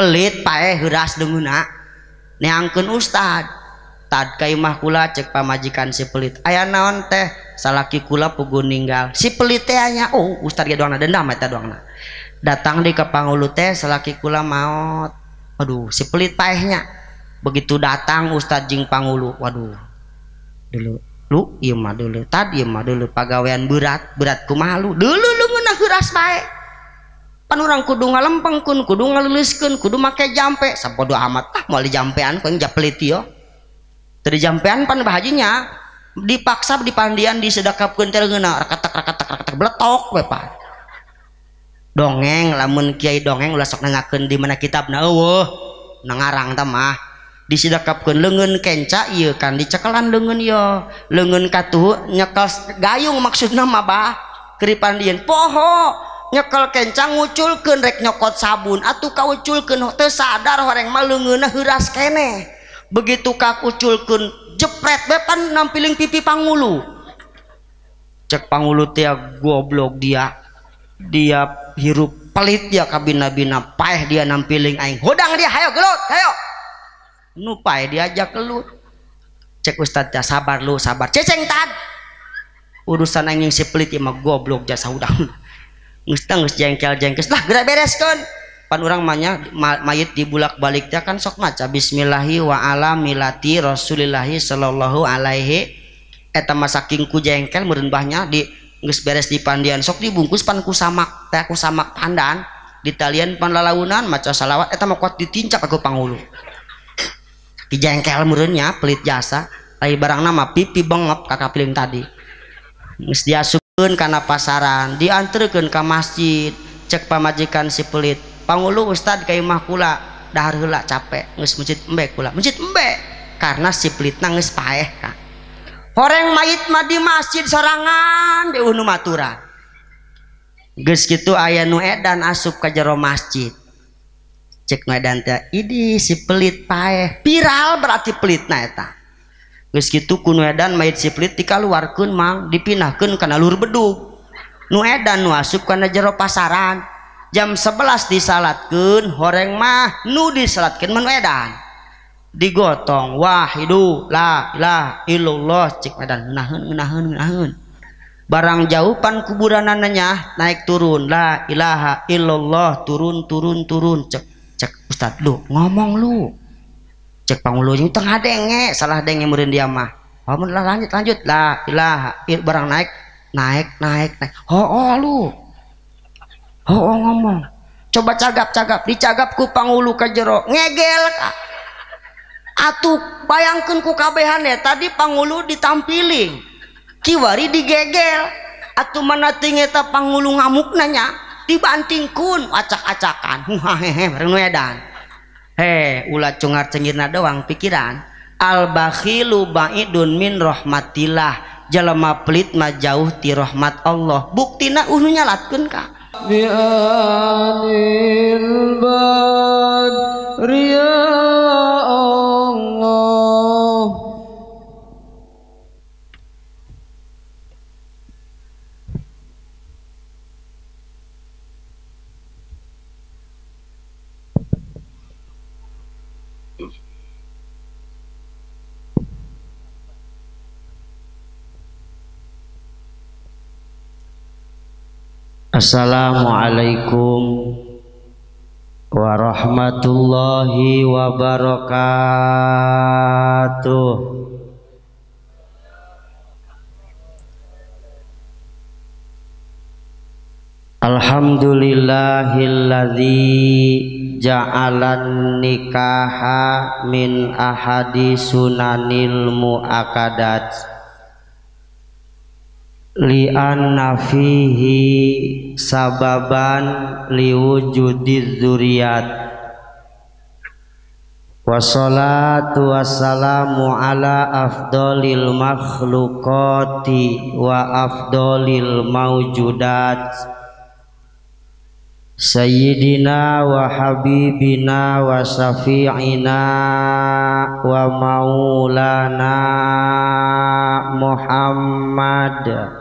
pelit Pakeras degunaangkun Ustad Tadmahkula cek pamajikan sipelit ayaah naon teh salaki kula pugung meninggal sipelitnya Oh Ustadz datang di kepangulu teh selaki kula maut Waduh sipelit payenya begitu datang Ustad Jingpangulu Waduh dulu tadi pegawaian berat beratku malu duluras baike punya orang kudu nga lempeng kun kudu nga lulisken kudu make jampedo amat tak ah, mau di jampeianpelit dari jampeian panbahanya dipaksa dipandian di sudahkap ter terletok dongeng lamun Kyai dongeng lasok naken di mana kitab na ngarang samamah di leken kan dicean legen yo le katuh nye gayung maksud nama ke pandian pohok punya kengculkenrek nyokot sabun kaucular orang begitu ka kucul jepret bepan 6 piling pipipangulu cekpangulu goblok dia dia hirup pelit dia kabi nabi naapa dia nam pilingdang dia cek Ustad sabar lo sabarng urusan aning sipellit goblok jasa udang ngeus jengkel-jengkes lah gerak kan pan orang manya mayit dibulak balik dia kan sok maca bismillahi wa ala milati rasulillahi sallallahu alaihi eta masaking ku jengkel merenbahnya di ngeus beres di pandian sok dibungkus pan ku samak teh ku samak pandan di talian pan lalaunan maca salawat eta mah kuat ditincak aku panghulu di jengkel meureunnya pelit jasa lain barang nama pipi bengep kakak piling tadi ngeus diasup karena pasaran diantrikenkah masjid cek pamajikan si pelit pangulu Ustad kayakmahkula capekjidjid karena sing may Madi masjid serangan di ge gitu ayah nuek dan asup ke jero masjid ce pelit viral berarti pelit naeta gitu kundan nait sipli ti luar kun Mang dipinken kenal Lur bedu nudan waskan jero pasaran jam 11 disalatatkan horeng mah nu disalatkan mendan digotong Wah hidup lalah illah ceununun barang jauhpan kuburaan nanya naik turun lah ilaha illallah turun turun turun cek cek Ustad lu ngomong lu cek pangulunya tengah denge salah denge murin dia mah oh, lah lanjut lanjut lah ilah barang naik naik naik naik oh, oh lu oh, oh ngomong coba cagap cagap dicagap ku pangulu ke jero ngegel atuh bayangkan ku kabehan ya tadi pangulu ditampiling kiwari digegel atuh mana tingeta pangulu ngamuk nanya dibanting kun acak-acakan hehehe bareng edan ula cuar-cenjrna dowang pikiran al-bahi lubaidun min rahmatilah jalomalit majauhtirahhmat Allahbukkti Un uh nyalatunkah Rio Assalamualaikum warahmatullahi wabarakatuh. Alhamdulillahilladzi ja'alan nikaha min ahadi sunanil mu'akadat li'an nafihi sababan liwujudi dzurriyat wassalatu wassalamu ala afdolil makhlukati wa afdolil maujudat Sayyidina wa habibina wa Safi'ina wa maulana Muhammad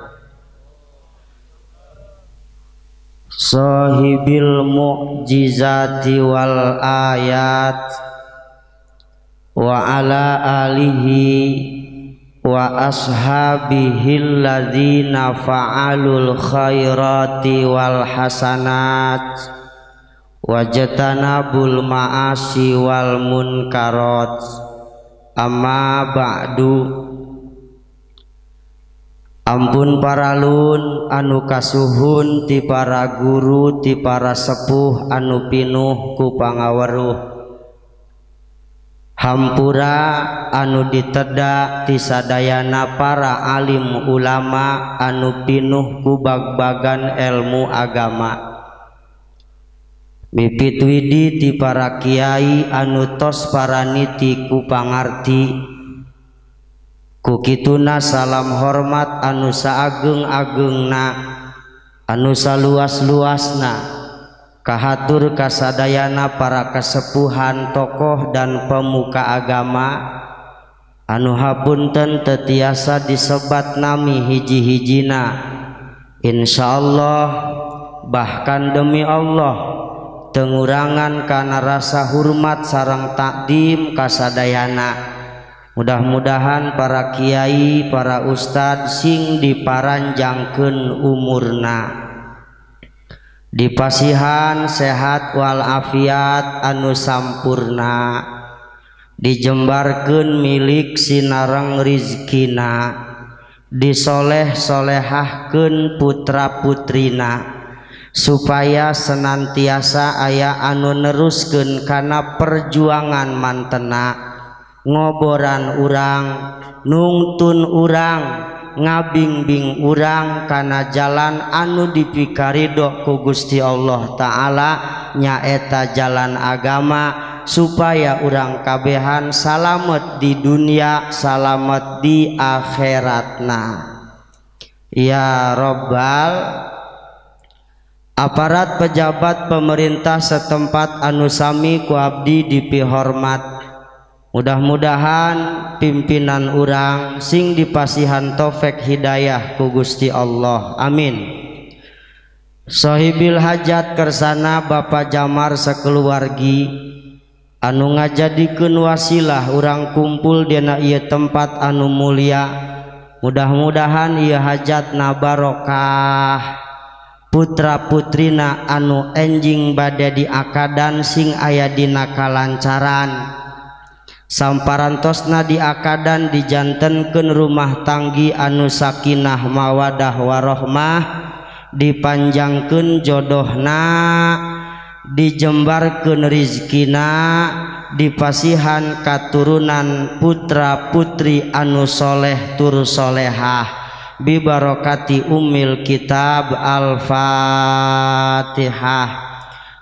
sahibil mu'jizati wal ayat wa ala alihi wa ashabihil ladzina fa'alul khairati wal hasanat wajatanabul ma'asi wal munkarat amma ba'du Hambun paralun anu kasuun ti para guru ti para sepuh anu pinuh ku pangaweruh Hampura anu ditedda tiadaana para alim ulama anupinuh ku bagbagan elmu agama. Bipit Twidi tiparakyai an tos para niti kupangti. Kukituna salam hormat anusa ageng agengna anusa luas luasnakahhatur kasadayana para kesepuhan tokoh dan pemuka agama anu habuntentetasa disebat nabi hijihijina Insya Allah bahkan demi Allah tengurangan karena rasa hormat sarang takdim kasadaana, -mudahan para Kyai para Ustadz Singh diparanjangkeun umurna dipasihan sehatwal afiat anusampurna dijeembarkenun milik Sinarrang rizzkina disoleh-sholehahkenun putraputrina supaya senantiasa aya anu nerusken karena perjuangan mantenak ngoboran urang nungtun urang ngabingbing urang karena jalan anu dipikarido ku Gusti Allah ta'ala nyaeta jalan agama supaya urang kabehan salamet di dunia salamet di akhiratna ya robbal aparat pejabat pemerintah setempat anusami ku abdi dipihormat Quan mudahdah-mudahan pimpinan urang sing dipasihan tofek hidayah ku Gusti Allah amin Sohibil hajat Kersana Bapak Jamar sekeluargi Anu nga jadi kenuasilah urang kumpul di na ia tempat anu mulia mudah-mudahan ia hajat nabaroka putra-putrina anu enjing bade di akadan sing aya dina kalancaran. q samparan tosna diakadan dijannten keun rumah tannggi anu Sakinah mawadah warohmah dipanjangken jodohna dijeembarken rizzkina dipasihan katurunan putra-putri anu Sholeh tur Solehah bibarokati Umil kitab alfattihaha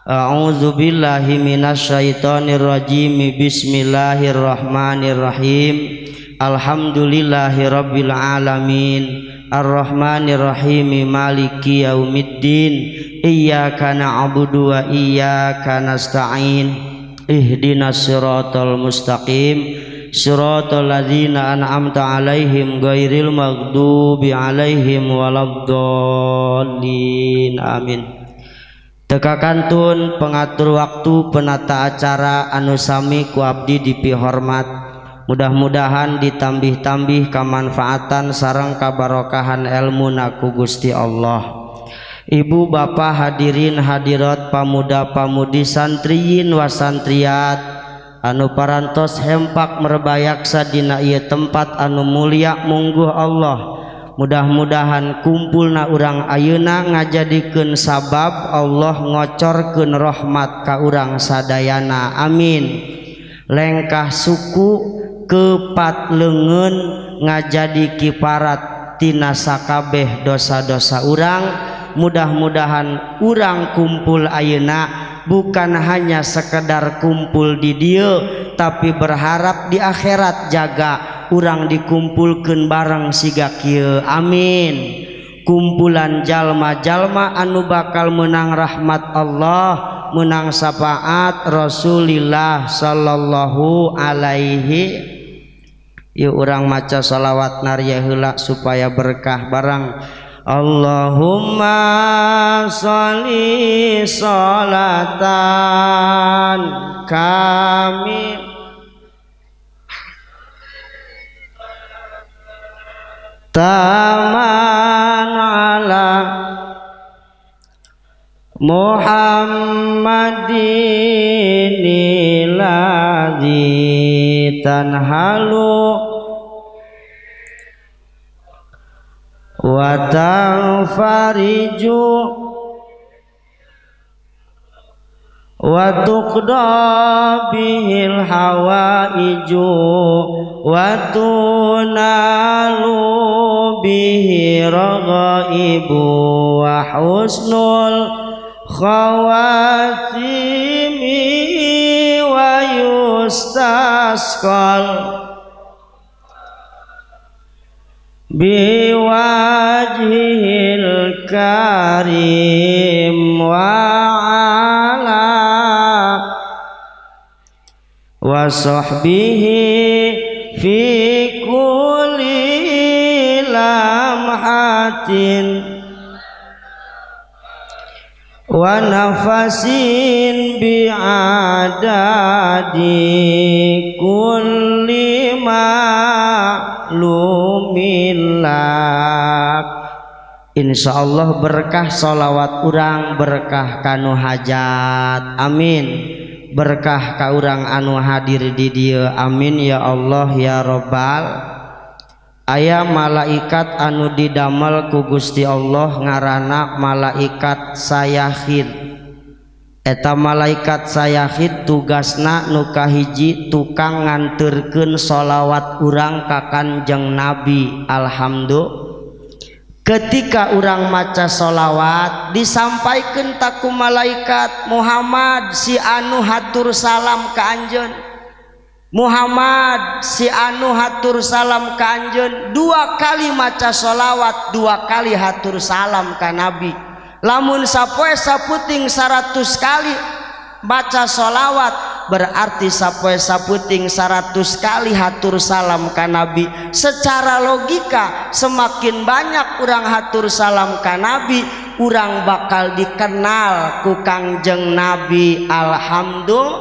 A'udzu billahi minasyaitonir rajim. Bismillahirrahmanirrahim. Alhamdulillahi rabbil alamin. Arrahmanirrahim. Maliki Yaumiddin Iyyaka na'budu wa iyyaka nasta'in Ihdinas siratal mustaqim Siratal ladzina an'amta 'alaihim ghairil maghdubi 'alaihim waladdallin Amin tinggal Ka kantun pengatur waktu penata acara anusami kuabdi dipihormat. mudahdah-mudahan ditambih-tambih kamanfaatan sarang kabarokahan elmu naku Gusti Allah. Ibu bapa hadirin hadirot Pamuda Pamudi santriinwaantriat, Anupantos hempak merbayaksa dina ia tempat anu muliaak muunggu Allah. mudah-mudahan kumpul na urang ayeuna nga jadikenun sabab Allah ngocor ke rahmat kau urangsadayana amin lengkah suku kepat lengen nga jadi kiparattinasakabeh dosa-dosa urang mudah-mudahan urang kumpul ayeuna, bukan hanya sekedar kumpul di dia tapi berharap di akhirat jaga kurang dikumpulkan barang siga kieu amin kumpulan jalma-jalma anu bakal menang rahmat Allah menang syafaat Rasulullah sallallahu alaihi Yuk orang maca salawat nariyahulak supaya berkah barang Allahumma sholli salatan kami taman ala Muhammadin ladhi tanhalu watang fariju watuk bihil hawa iju watunalu bihi roga ibu wahusnul khawatimi wayustaskol khawatimi Biwajil karim wa ala wa sahbihi fi kulli lamhatin wa nafasin bi adadi kulli ma lumin hilak Insya Allah berkah sholawat urang berkah kanu hajat amin berkah ka urang anu hadir di dia amin ya Allah ya robbal ayah malaikat anu didamel ku Gusti Allah ngarana malaikat sayahid eta malaikat sayahid tugasna nuka hiji tukang nganturken sholawat urang jeng nabi Alhamdulillah ketika orang maca sholawat disampaikan taku malaikat Muhammad si anu hatur salam ke anjen Muhammad si anu hatur salam ke anjen dua kali maca sholawat dua kali hatur salam ke nabi namun sappoesa puting 100 kali baca sholawat berarti sappoesaputing 100 kali hatur salam kebi secara logika semakin banyak orang hatur salam kanbi kurang bakal dikenal kukangjeng Nabi Alhamdulillah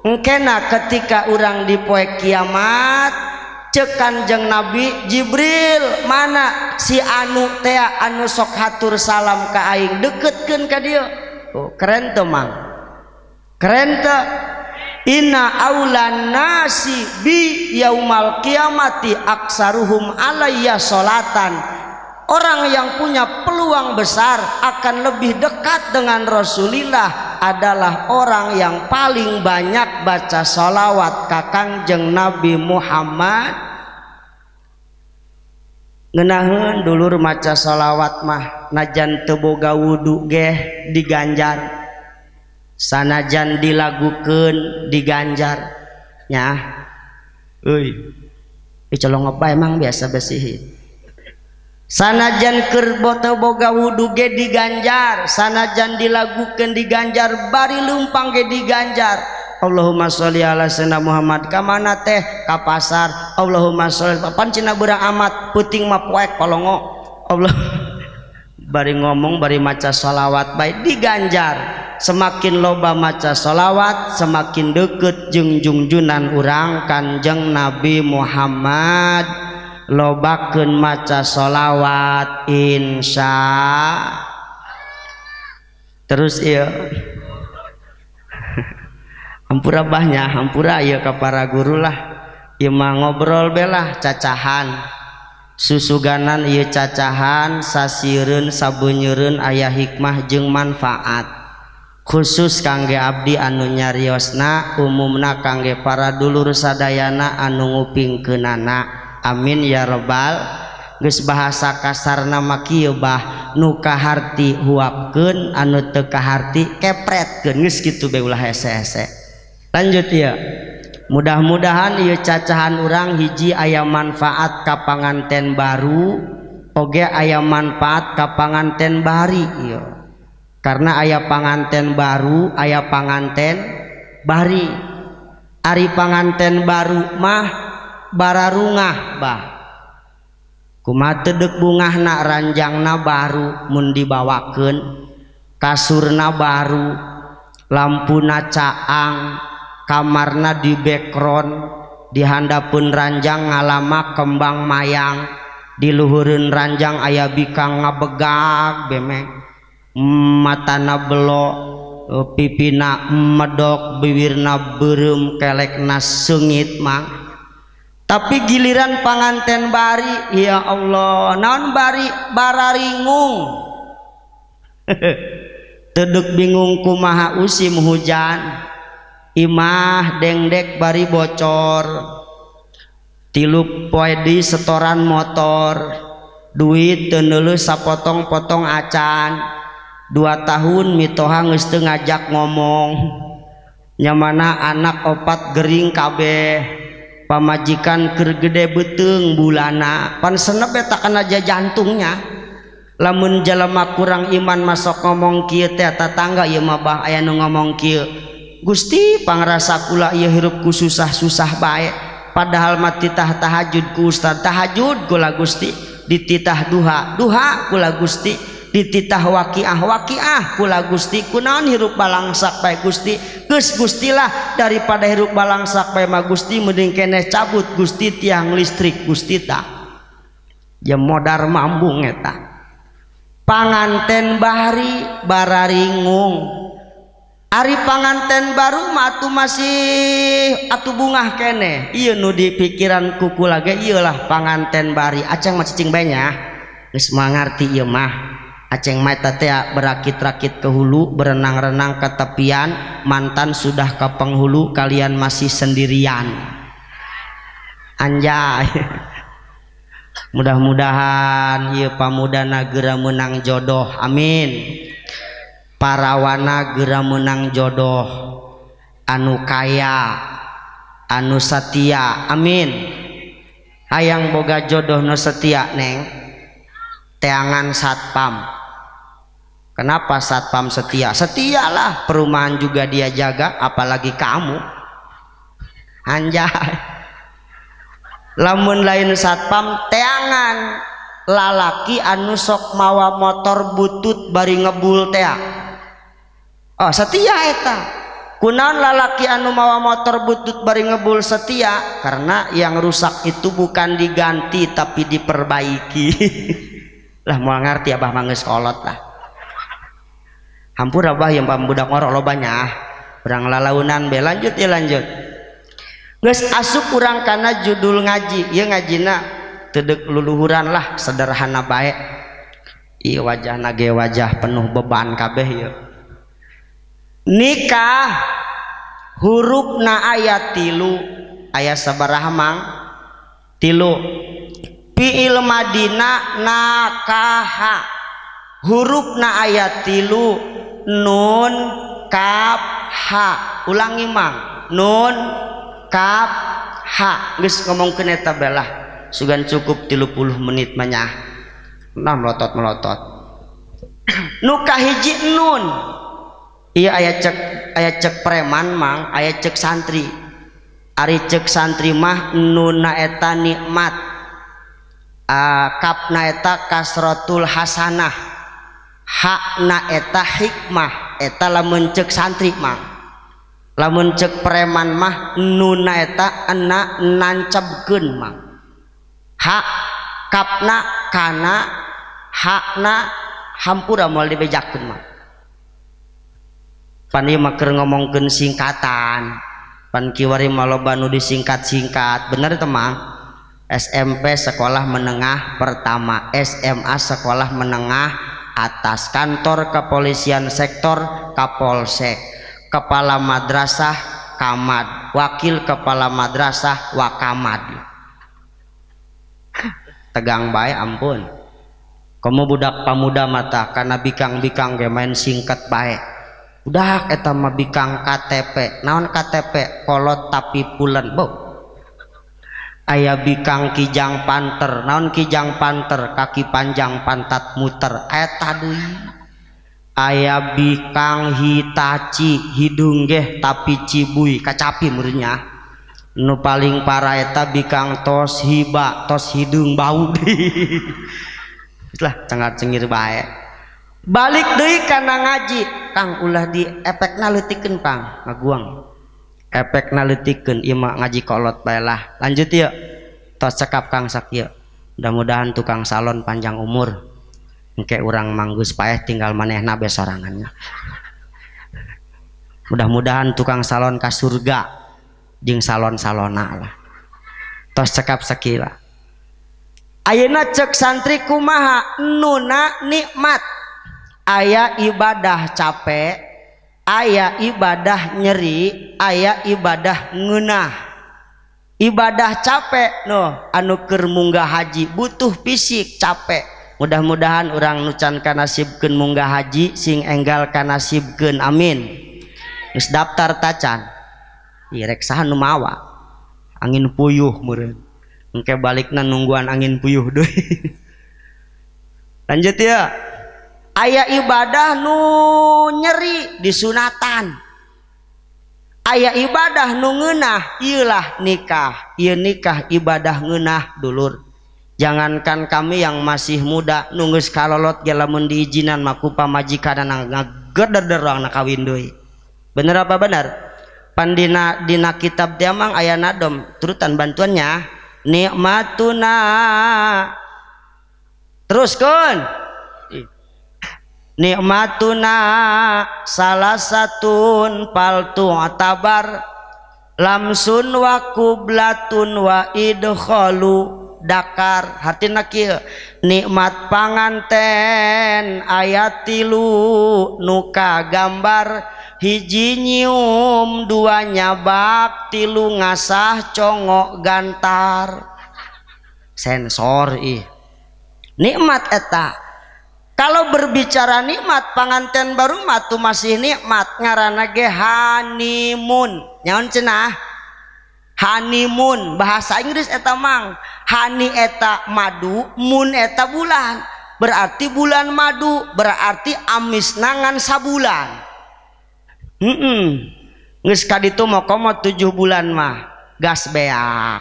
mungkin ketika orang di poe kiamat Kanjeng Nabi Jibril mana si anu tea anu sok hatur salam ka aing deketkeun ka dieu oh, keren teu mang keren teu inna aulan nasi bi yaumal kiamati aksaruhum alayya salatan orang yang punya peluang besar akan lebih dekat dengan Rasulillah adalah orang yang paling banyak baca sholawat kakang jeng Nabi Muhammad ngenahun dulur maca sholawat mah najan teboga wudhu geh diganjar sanajan dilagukan diganjar ya ui colong apa emang biasa besihin sanajanker bottoboga wudhu ge diganjar sanajan dilagukan diganjar Bari Lupang ge diganjar Allahummasholina Muhammad ke mana teh Kak pasar Allahumas papan C amat puting map kalau ngo Allah barui ngomong barii macasholawat baik diganjar semakin loba macasholawat semakin deketjungjungjunan urang Kanjeng Nabi Muhammad loba ke macasholawat insya terus Hampura bahnya Hammpua ayo kepada guru lah imang ngobrol bela cacahan susuganan ia cacahan saasiun saun Nyuun ayaah hikmah je manfaat khusus kangge Abdi anu nyarysna umumna kangge paradulsaana anu nguping ke nanak, Amin ya robbal nges bahasa kasarnamakba nukah Huapken an Teka kepretnis gitu beulah SSS lanjut ya mudah-mudahan y cacahan orangrang hiji aya manfaat kap panganten baru Oge aya manfaat kap panganten Bari karena aya panganten baru aya panganten Bari Ari panganten baru mahluk punya Bar rungah kumateddek bungah nak ranjang nabaru mu dibawaken Kaur na baruu Lampu na caang kamarna di beron di handapun ranjang ngalama kembang mayang diluhurun ranjang ayabi kang ngabegak beme mata na belok eh, pipi naeddo biwir na beum kelek nas sengit Ma, tapi giliran panganten bari ya Allah non bari bararingung teduk bingung kumaha usim hujan imah dengdek bari bocor tilu poedi setoran motor duit tenulu sapotong-potong acan dua tahun mitoha ngajak ngomong nyamana anak opat gering kabeh majikan kergedde beteng bulana pan seepebe takkan aja jantungnyalah menjalemah kurang iman masuk ngomong tanggaba aya ngomongkil Gusti panngerasa pula ia hirupku susahsusah baik padahalmatitah tahajudku Ustad tahajudgula Gusti dititah duha duha pula Gusti dititah wakiah ah kula Gusti kunaon hirup balang sakpai Gusti kes Gustilah daripada hirup balang sakpai ma Gusti mending kene cabut Gusti tiang listrik Gusti ta ya modar mambung eta panganten bahari bararingung Ari panganten baru matu masih atu bunga kene iya nu di pikiran kuku lagi iyalah panganten bari acang masih cing banyak geus iya mah Aceng Maitatea berakit-rakit ke hulu berenang-renang ke tepian mantan sudah ke penghulu kalian masih sendirian anjay mudah-mudahan ya pamuda nagera menang jodoh amin parawana gera menang jodoh anu kaya anu setia amin hayang boga jodoh nu setia neng teangan satpam Kenapa satpam setia? Setialah perumahan juga dia jaga, apalagi kamu. Anjay. Lamun lain satpam teangan lalaki anu sok mawa motor butut bari ngebul teak. Oh, setia eta. Kunaon lalaki anu mawa motor butut bari ngebul setia karena yang rusak itu bukan diganti tapi diperbaiki. lah mau ngerti abah mangis kolot lah hampur apa yang pambudak ngorok banyak orang lalaunan be lanjut ya lanjut guys asup kurang karena judul ngaji ya ngajina tedek luluhuran lah sederhana baik I wajah nage wajah penuh beban kabeh ya nikah huruf na ayat tilu ayat sabaraha mang tilu fiil madina nakaha huruf na ayat tilu tinggal Nun kap ha ulang imang Nun ngomonglah su cukup ti menit menya 6 met melotot hij Nun aya ce aya cekpreman aya cek santri Ari cek santri mah nuneta nikmat ah, naeta kasrotul Hasanah punya Hana eta hikmah etalalah mencek sanrikkmah mek premanmahetacapi ngomong singkatan Pan Kiwari Malobaudi singkatsingkat bener teman SMP sekolah menengah pertama SMA sekolah menengah atas kantor kepolisian sektor Kapolsek, kepala madrasah Kamad, wakil kepala madrasah Wakamad. Tegang baik ampun. Kamu budak pamuda mata karena bikang-bikang gak main singkat baik. Udah kita mau bikang KTP. Naon KTP? Kolot tapi pulen. bu ayah bikang kijang panter naon kijang panter kaki panjang pantat muter Ayah tadui ayah bikang hitaci hidung geh tapi cibui kacapi murinya nu paling parah eta bikang tos hiba tos hidung bau lah cengar cengir baik balik deh karena ngaji kang ulah di efek nalutikin pang ngaguang punya lanjutkap Ka mudah-mudahan tukang salon panjang umurke urang manggus payah tinggal maneh nabe sarangannya mudah-mudahan tukang salon kas surga Jing salon salon Allah tos cekap sekirana cek santri kumaha nun nikmat aya ibadah capek punya aya ibadah nyeri aya ibadah ngennah ibadah capek noh anuker munggah haji butuh fisik capek mudah-mudahan orang nucan kan nasib ke munggah haji sing engggal kan nasib gen amin daftar tacanrekahanwa angin puyuh murke baliknan nungguan angin puyuh lanjut ya ayah ibadah nu nyeri di sunatan, ayah ibadah ngenah iyalah nikah iya nikah ibadah ngenah dulur jangankan kami yang masih muda nunggus kalolot gelamun diizinan maku pamajikan dan ngegederderang nakawin doi bener apa bener pandina dina kitab diamang ayah nadom turutan bantuannya nikmatuna terus kun nikmatuna salah satun paltu atabar lamsun wa kublatun wa idkhalu dakar hati nakil nikmat panganten ayat tilu nuka gambar hiji nyium duanya tilu ngasah congok gantar sensor ih nikmat eta kalau berbicara nikmat panganten baru matu masih nikmat ngarana ge honeymoon nyaon cenah honeymoon bahasa Inggris eta mang hani eta madu moon eta bulan berarti bulan madu berarti amis nangan sabulan mm -mm. itu mau komo tujuh bulan mah gas beak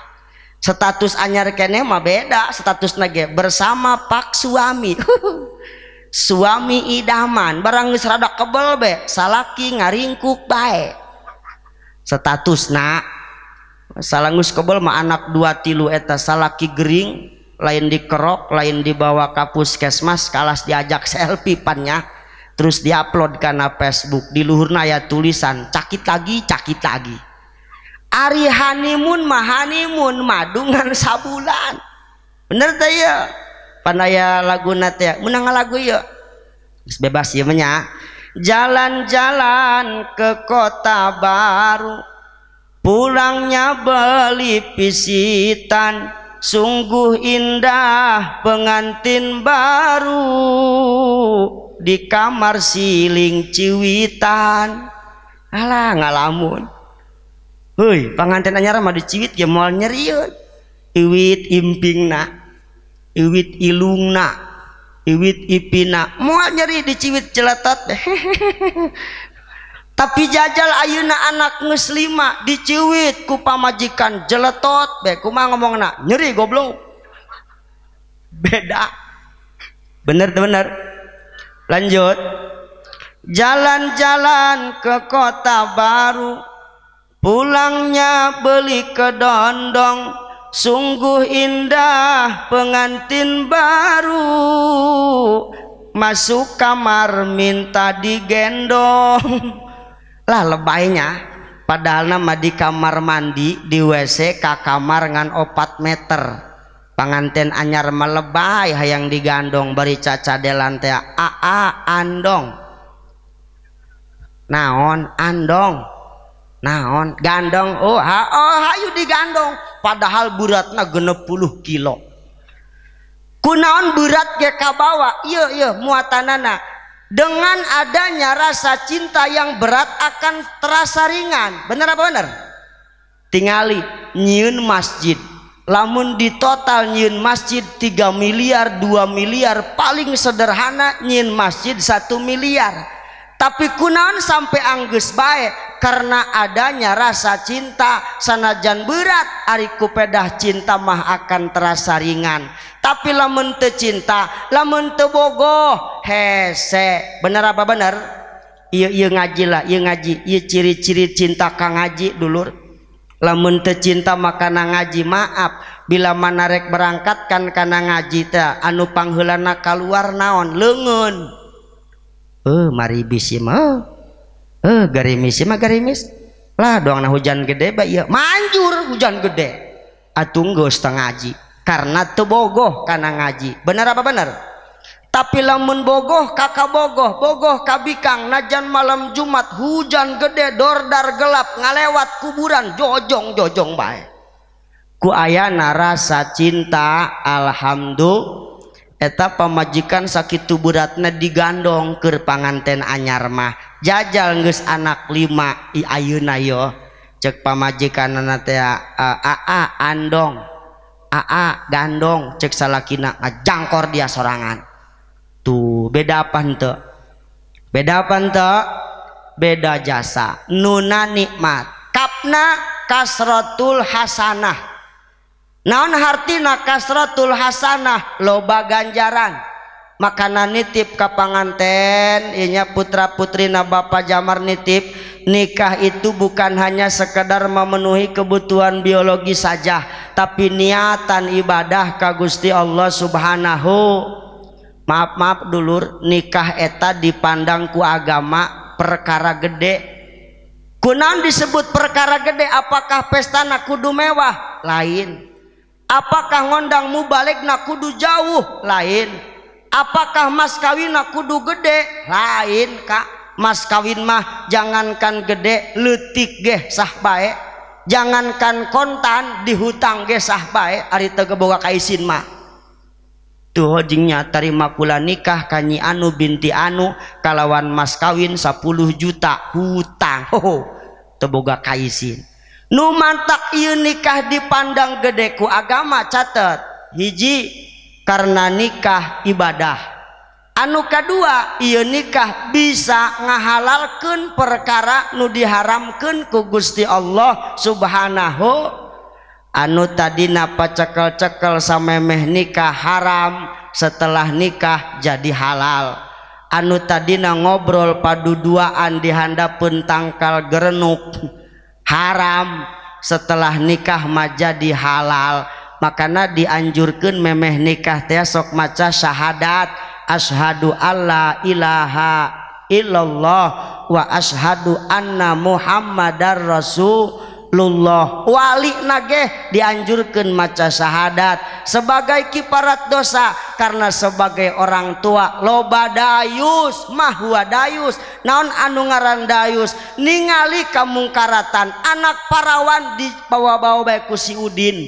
status anyar kene mah beda status nage bersama pak suami suami Idahman baranggusrada kebel be salaki ngaringkuk baik status Nah salagus kebal ma anak dua tilu eta salaki Gering lain dikerok lain di bawahwa kapuskesmas kalas diajak selfie pannya terus di-upload karena Facebook diluhurna ya tulisan caki tagi caki tagi Ari Hanimun maanimun madungan sabulan bener day ya panaya lagu nate menang lagu yuk bebas ya menya jalan-jalan ke kota baru pulangnya beli pisitan sungguh indah pengantin baru di kamar siling ciwitan alah ngalamun Hei, pengantin anyar mah diciwit ya mau nyeriun iwit imping nak iwit ilungna iwit ipina moal nyeri di diciwit celatat tapi jajal ayuna anak muslima diciwit ku pamajikan jeletot be kumah ngomong nak nyeri goblok beda bener bener lanjut jalan-jalan ke kota baru pulangnya beli ke dondong Sungguh indah pengantin baru Masuk kamar minta digendong Lah lebaynya Padahal nama di kamar mandi di WC ke kamar ngan opat meter pengantin anyar melebay yang digandong beri caca lantai aa andong naon andong naon gandong oh ha oh hayu digandong padahal beratnya genap puluh kilo kunaon berat ke kabawa iya iya muatanana dengan adanya rasa cinta yang berat akan terasa ringan bener apa bener tingali nyiun masjid lamun di total nyiun masjid 3 miliar 2 miliar paling sederhana nyiun masjid 1 miliar tapi kunan sampai anggus baik karena adanya rasa cinta sanajan berat Ariku pedah cinta mah akan terasa ringan tapi lamunt cinta lamuntbogo he bener apa bener I ngajilah ngaji ciri-ciri cinta Ka ngaji dulur lemunte cinta makanan ngaji maaf bilama na berangkatkan karena ngaji te anu panghulan nakal warnaon lengun! Eh, mari B eh, garimi lah do anak hujan gedebak manjur hujan gede Atunggu setengah ngaji karena tuh bogoh karena ngaji bener apa bener tapilah membogoh kakak bogoh bogoh kaikag najan malam Jumat hujan gede dordar gelap ngalewat kuburan jojong jojong bay ku aya narasa cinta alhamdulillah pemajikan sakit burat Nadigandongker panganten anyarrma jajalngeus anak 5yuunayo cek pamajikana andong Aa dandong ceka jangkor dia serrangan tuh bedapan bedapan beda jasa nuna nikmat Kapna kasrotul Hasanah naon hartina kasratul hasanah loba ganjaran makanan nitip panganten, inya putra putri na bapak jamar nitip nikah itu bukan hanya sekedar memenuhi kebutuhan biologi saja tapi niatan ibadah ka Gusti Allah subhanahu maaf maaf dulur nikah eta dipandang ku agama perkara gede kunan disebut perkara gede apakah pesta kudu mewah lain tinggal Apakah ngondangmu balik na kudu jauh lain Apakah mas kawin nakudu gede lain Kak mas kawin mah jangankan gede lutik geh sahbaek jangankan kontan di hutang geh sahbae ari tegeboga kaisin mah tuhhoudnya terima pula nikah kanyi anu binti anu kalawan maskawin 10 juta huang ho teboga kaisin mah Nu mantakiyo nikah dipandang gedeku agama catat hiji karena nikah ibadah anuka kedua Iyo nikah bisa ngahalalken perkara nu diharamkan ku Gusti Allah Subhanahu Anu tadidina pakel-cekel sammeh nikah haram setelah nikah jadi halal Anu tadidina ngobrol paduh duaaan di handapuntangkal gerrenuk. haram setelah nikah maja di halal makana dianjurkan memeh-nikah tesok maca syahadat ashadu Allah ilaha Ilallah wa ashadu anna Muhammaddar rasul, llah Wallik nagge dianjurkan maca sydat sebagai kiparat dosa karena sebagai orang tua lobadayus mahua Dayus namunon anu ngaran Dayus ningali kemungkaatan anak parawan di bawahwa-bawa baikku si Udin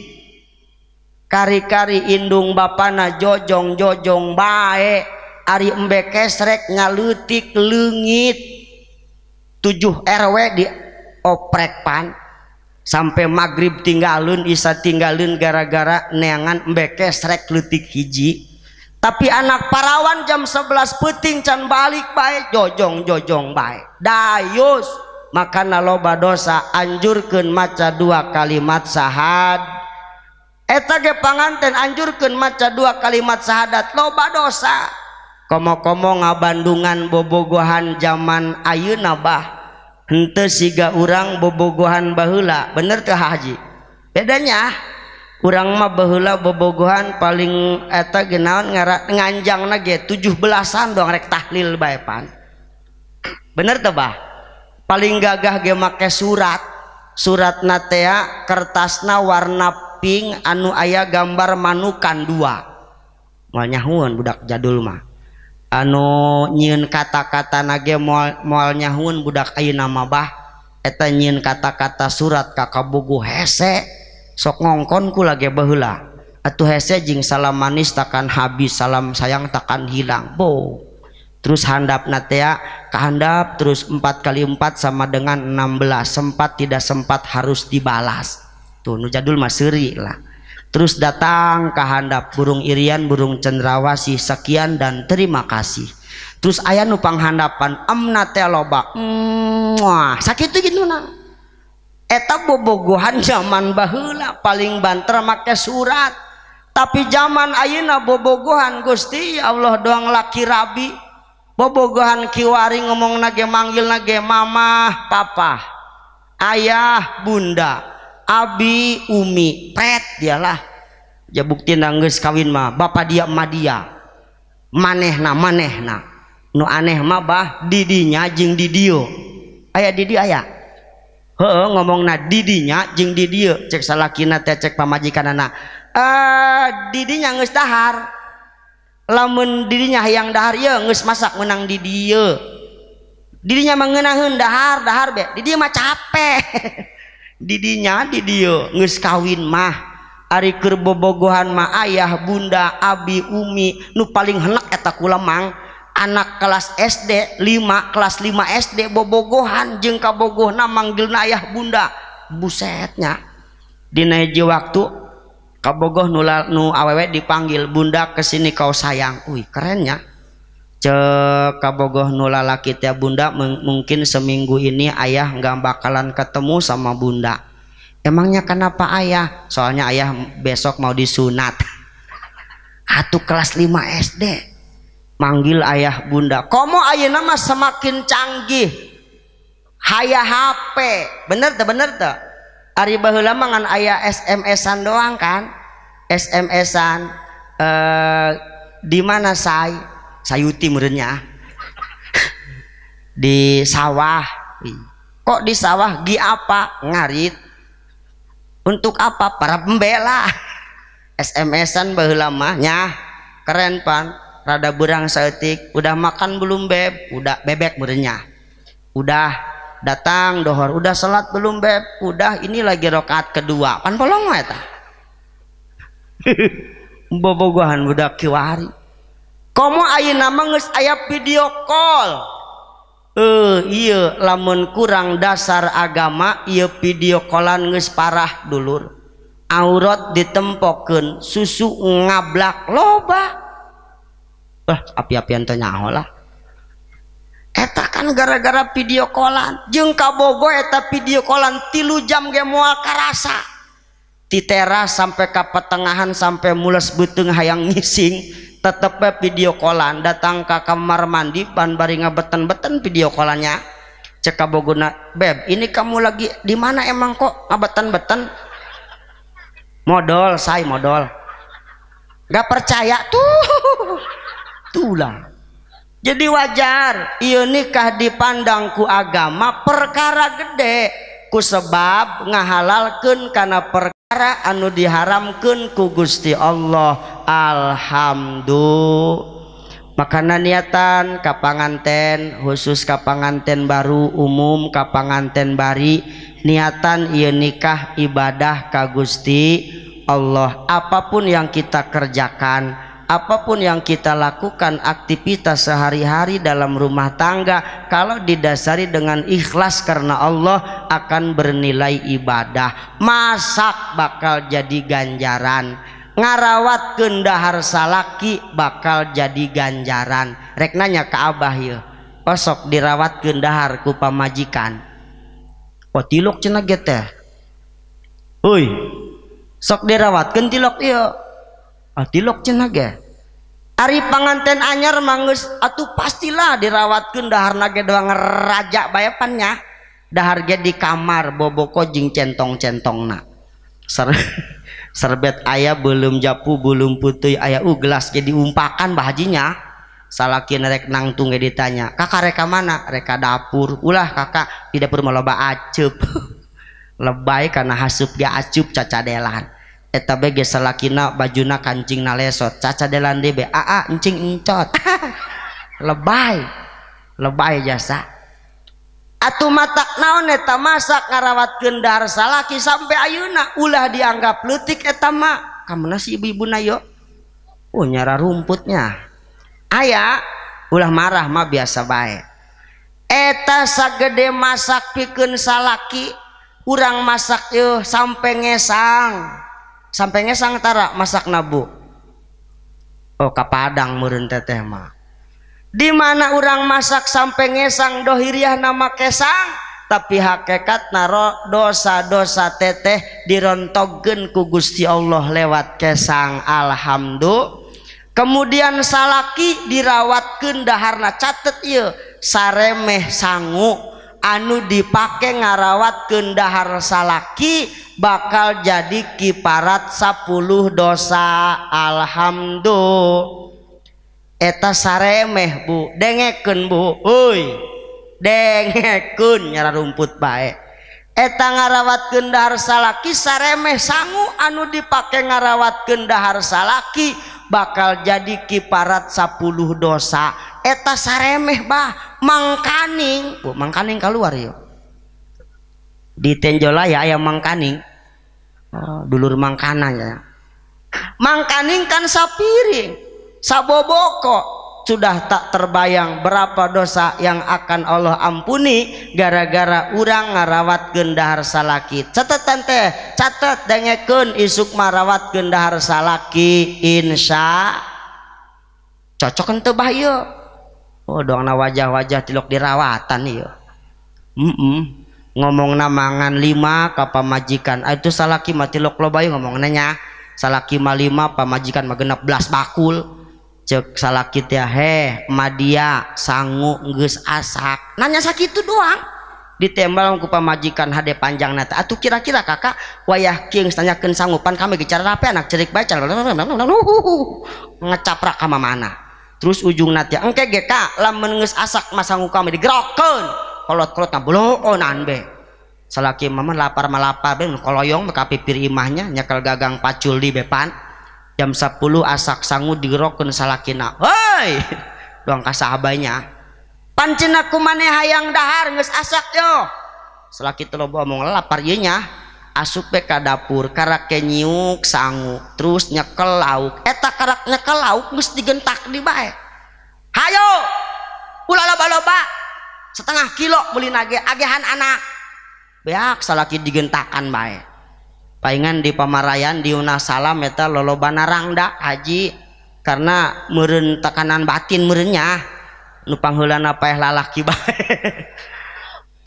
kari-karindung bana jojong jojong baike Ari Mmbek kesrek nga lutik legit 7 RW dia oprek pant sampai maghrib tinggal alun Isa tinggal lun gara-gara neangan Mmbeke rek lutik hiji tapi anak parawan jam 11 putin can balik Pake jojong jojong baik Dayus makanlah lobadosa anjur ke maca dua kalimat sy eteta panganten anjur ke maca dua kalimat syahadat loba doa kom-komo nga Bandungan bobogohan zaman Ayu naba siga urang bobogohan bahula bener ke Haji bedanya urang mabaula bobogohan paling eta gennal nga nganjang nage 17 belasan dong rektah lil Bapan bener teba paling gagah gemakai surat surat natea kertasna warna pink anu ayah gambar manukan duanya huan budak jadulmah anu nyin kata-kata nage mualnya Hun budak Ayu nama bah eta nyin kata-kata surat kakak buku hese sok ngongkonku lagi bahula atuh hese jing salam manis takkan habis salam sayang takkan hilang bo terus handap natea kehandap terus empat kali empat sama dengan enam belas sempat tidak sempat harus dibalas tuh nu jadul maseri lah Terus datang ke handap burung irian, burung cendrawasih sekian dan terima kasih. Terus ayah nupang handapan amna teloba Wah, sakit gitu nak. Eta bobogohan zaman bahula paling banter make surat. Tapi zaman ayeuna bobogohan Gusti ya Allah doang laki rabi. Bobogohan kiwari ngomong nage manggil nage mama, papa, ayah, bunda. Abbi Umi dialah jabukngeus kawinmah Bapak dia Maiya maneh nah maneh nah Nu aneh mabah didinya jeng didio ayaah didi ayaah ngomong nah didinyaing did cek salahkin cek pamaji karena eh didinya us tahar la mendirinyaang dahar ya ngeus masak menang Didier dirinya mengenangndahar dahar diamah capekhe didinya didio nge kawin mah Arikirbobogohan mah Bunda Abi Umi nu paling henaketa kulemang anak kelas SD 5 kelas 5 SD bobogohan jeung kabogo nama manggilna Ayh Bunda busetnya diji waktu kabogo nuularnu awewek dipanggil Bunda ke sini kau sayang Ui kerennya kabogoh nulalaki ya bunda mungkin seminggu ini ayah nggak bakalan ketemu sama bunda emangnya kenapa ayah soalnya ayah besok mau disunat atau kelas 5 SD manggil ayah bunda komo ayah nama semakin canggih haya HP bener tuh bener tuh hari baheula mangan ayah SMS-an doang kan SMS-an eh, di mana saya sayuti muridnya di sawah kok di sawah gi apa ngarit untuk apa para pembela SMS-an bahulamanya keren pan rada burang seetik udah makan belum beb udah bebek murnya udah datang dohor udah salat belum beb udah ini lagi rokat kedua pan polong eta bobogohan budak kiwari buat aya video euh, la kurang dasar agama ia video kous parah dulur aurat diemppoken susu ngablak loba-nya eh, etakan gara-gara video kolan je kabogo eteta video kolan tilu jam geal karsa titera sampai kapetengahan sampai mules beung hayang nging tetep video kolan datang ke kamar mandi pan bari ngabeten-beten video kolannya cekaboguna beb ini kamu lagi di mana emang kok ngabeten-beten modal say modal gak percaya tuh tuh lah jadi wajar iya nikah dipandangku agama perkara gede ku sebab ngahalalkan karena perkara cara anu diharamkan ku Gusti Allah Alhamdulillah makanan niatan kapanganten khusus kapanganten baru umum kapanganten bari niatan ia nikah ibadah ka Gusti Allah apapun yang kita kerjakan apapun yang kita lakukan aktivitas sehari-hari dalam rumah tangga kalau didasari dengan ikhlas karena Allah akan bernilai ibadah masak bakal jadi ganjaran ngarawat kendahar salaki bakal jadi ganjaran reknanya ke abah ya kosok dirawat kendahar ku pamajikan oh tilok cina gete Uy, sok dirawat kendilok yuk iya. Padilok cenaga. Ari panganten anyar mangus atuh pastilah dirawatkan dahar naga doang raja bayapannya harga di kamar bobo jing centong-centong nak Ser serbet ayah belum japu belum putih ayah uh, uglas gelas jadi umpakan bahajinya salakin rek nangtung ditanya kakak reka mana reka dapur ulah kakak di dapur mau loba acup lebay karena hasup dia acup cacadelan eta be geus salakina bajuna kancing nalesot caca delande be aa ah, ah, encing encot lebay lebay jasa atu matak naon eta masak ngarawat kendar salaki sampai ayuna ulah dianggap letik eta mah kamana si ibu-ibu nayo oh nyara rumputnya ayah ulah marah mah biasa baik eta sagede masak pikun salaki kurang masak yo sampai ngesang sampai ngesang Tara masak nabu oh kapadang murun teteh ma di mana orang masak sampai ngesang dohiriah nama kesang tapi hakikat naro dosa-dosa teteh dirontogen ku Gusti Allah lewat kesang alhamdulillah kemudian salaki dirawatkan daharna catet iya saremeh sangu tinggal Anu dipake ngarawat kenda harsalaki bakal jadi kiparat 10 dosa Alhamdullah Eeta saeh deken dekun rumput baik Eang ngarawat kendasalaki saemeh sanggu anu dipake ngarawat kenda harsalaki bakal jadi kiparat 10 dosa. eta saremeh bah mangkaning Bu mangkaning keluar yuk ya? di tenjolaya ayam mangkaning oh, dulur mangkana ya mangkaning kan sapiring saboboko sudah tak terbayang berapa dosa yang akan Allah ampuni gara-gara urang ngarawat gendahar salaki catatan teh catat dengekun isuk marawat gendahar salaki insya cocok ente yo. Oh doang na wajah-wajah tilok dirawatan iya. Mm -mm. ngomong namangan lima ka pamajikan ah, itu salaki mati tilok lo bayu ngomong nanya salah kima lima pamajikan majikan genep belas bakul cek salaki teh ah, heh madia sangu geus asak nanya sakit itu doang ditembal ku pamajikan hade panjang nata atuh kira-kira kakak wayah king tanyakeun sangupan kami bicara apa anak cerik baca ngecaprak ka mana terus ujung nanti engke GK lam menengus asak masang hukam gerokon kolot-kolot ngabloonan be selaki mama lapar malapar be koloyong mah pipir imahnya nyakal gagang pacul di bepan jam 10 asak sangu selaki nak, hei doang kasahabanya pancen aku mana hayang dahar nges asak yo selaki terlalu loba omong lapar asupe ka dapurkara kenyuk sanggu terus nyekelauuk ak kar ke laut me digentak di baik ayo pula labaloba setengah kilo melinage-agehan anak be salah lagi digentakan bye pengan di pemaraian diunasam metal loloban narang ndak aji karena mereentekanan bakin merenyah nupang hula apa lalakiba hehe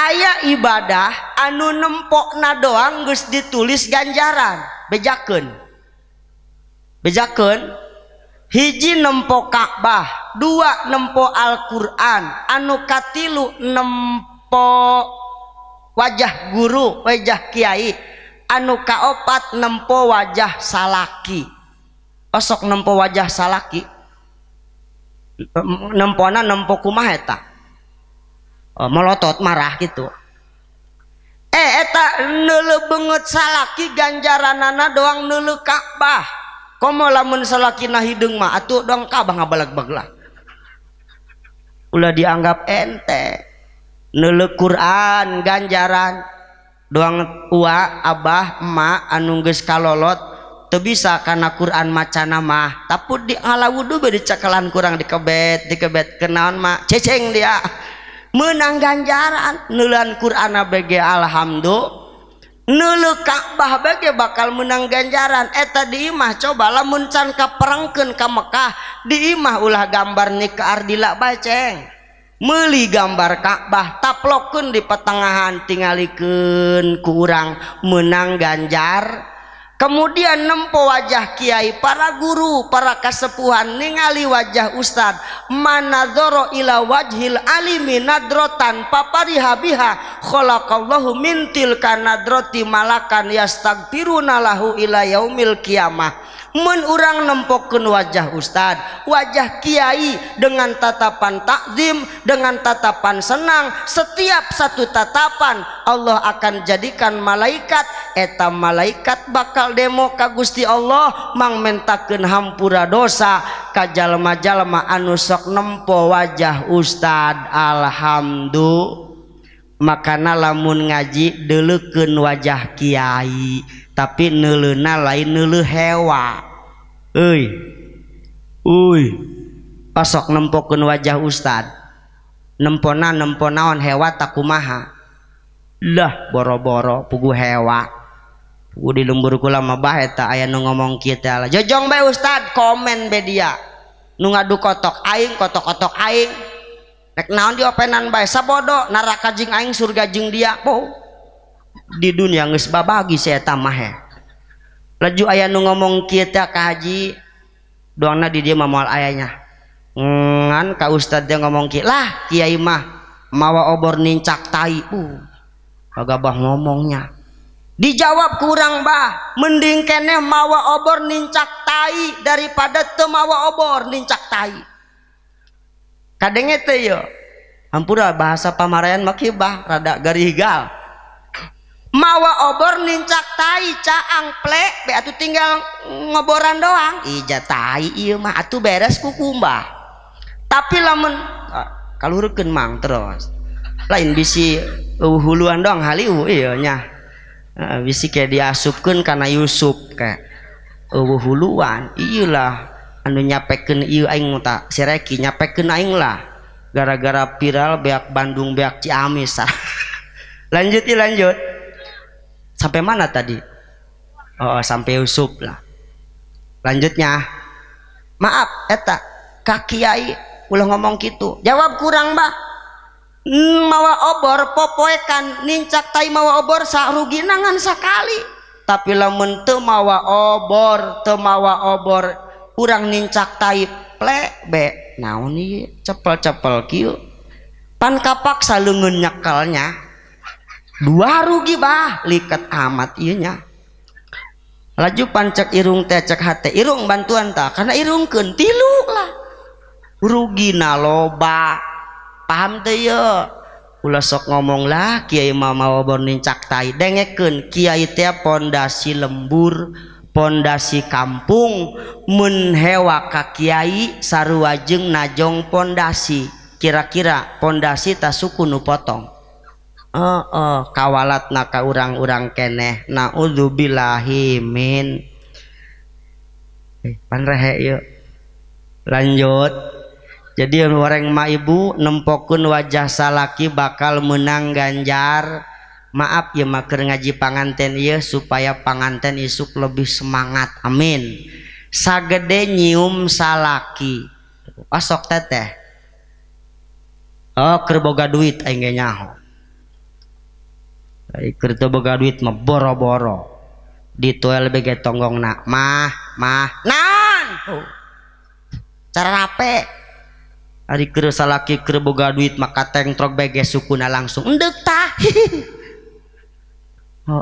tinggal aya ibadah anu nempok nado angus ditulis ganjaran bejaken bejaken hiji nempo Ka'bah dua nempo Alquran anukatilu nempo wajah guru wajah Kiai anu kaopat nempo wajah salaki sok nempo wajah salaki nempo nempok rumah heta Eh, melotot marah gitu eh eta nulu bengut salaki ganjaranana doang nulu Ka'bah komo lamun salaki hidung ma atuh doang Ka'bah ngabalak baglah. ulah dianggap ente nulu Quran ganjaran doang tua abah ma anungges kalolot tuh bisa karena Quran macanama. nama tapi di ala wudhu beri cakalan kurang dikebet dikebet kenaan ma ceceng dia menangganjaran nulan Quran nabe Alhamdulil nelle Kabah bakal menang ganjaran Eeta eh, dimah cobalahmuncanka perngken ke Mekkah diimah ulah gambar ni ke Ardilak baceng meli gambar Kak'bah taploken di petengahan tinggaliken kurang menangganjar tinggal kemudian nempo wajah kiaai para guru para kasepuhan ningali wajah Ustad, Man dhoro ila wajhil allimi narotan papari Habiha,allahu mintil karena nadroti malakan yastag birunalahu ila yaumil kiamah. menurang nempoken wajah Ustadz wajah Kyai dengan tatapan takdim dengan tatapan senang setiap satu tatapan Allah akan jadikan malaikat etam malaikat bakal demo ka Gusti Allah mangmentakkenhampura dosa Kajalmaja ma nusok nempo wajah Ustad Alhamdulil makan lamun ngaji duluken wajah Kyai nulu lainlu hewa pasok nempok wajah Ustad nemponan nempo naon hewa tak maha lah boro-boro pugu hewadilummburulama aya nu ngomong kita Ustad komen media nu ngaduk aing ko-kok aingnek naonpenando nara kajjeng aing surgajeng dia bu di dunia nges babagi saya tamah ya laju ayah nu ngomong kita ke haji doangna di dia mamual ayahnya ngan ka ustad dia ngomong ki lah kiai mah mawa obor nincak tai uh kagak bah ngomongnya dijawab kurang bah mending kene mawa obor nincak tai daripada temawa obor nincak tai kadenge teh yo hampura bahasa pamarayan makibah bah rada garigal punya mawa oborninncakang plek tinggal ngoboran doang ija beres kuku tapilah kalauken Ma terus lain bisi uhuluan doang ah, karena Yusufnyalah gara-gara viral beak Bandung beak Ciami ah. lanjuti lanjut Sampai mana tadi? Oh, sampai usup lah. Lanjutnya. Maaf, eta Kak Kiai ulah ngomong gitu. Jawab kurang, Mbak. Hmm, mawa obor popoekan nincak tai mawa obor rugi nangan sekali. Tapi lamun teu mawa obor, teu mawa obor kurang nincak tai be. Naon ieu cepel-cepel kieu. Pan kapak leungeun nyekelnya dua rugi bahh liket amat Iinya laju pancek irungk irung bantuan tak karena irung tilulah ruggina loba paham tuhok ngomonglah Kiai mama deken Kiai pondasi lembur pondasi kampung menhewa ka Kyai saruajeng najong pondasi kira-kira pondasi tasuku nu potong punya kawalat naka urang-urangkeneh naudzubilamin eh, lanjut jadi lureng ma ibu nempoun wajah salaki bakal menangganjar maaf yemak ngaji panganten ye supaya panganten isuk lebih semangat Amin sagedenyium salakiok Oh kerboga duit annyahu toga duit meboro-boro diel tonggongmahmah oh. lagiboga duit maka tengtrokge suku na langsung detah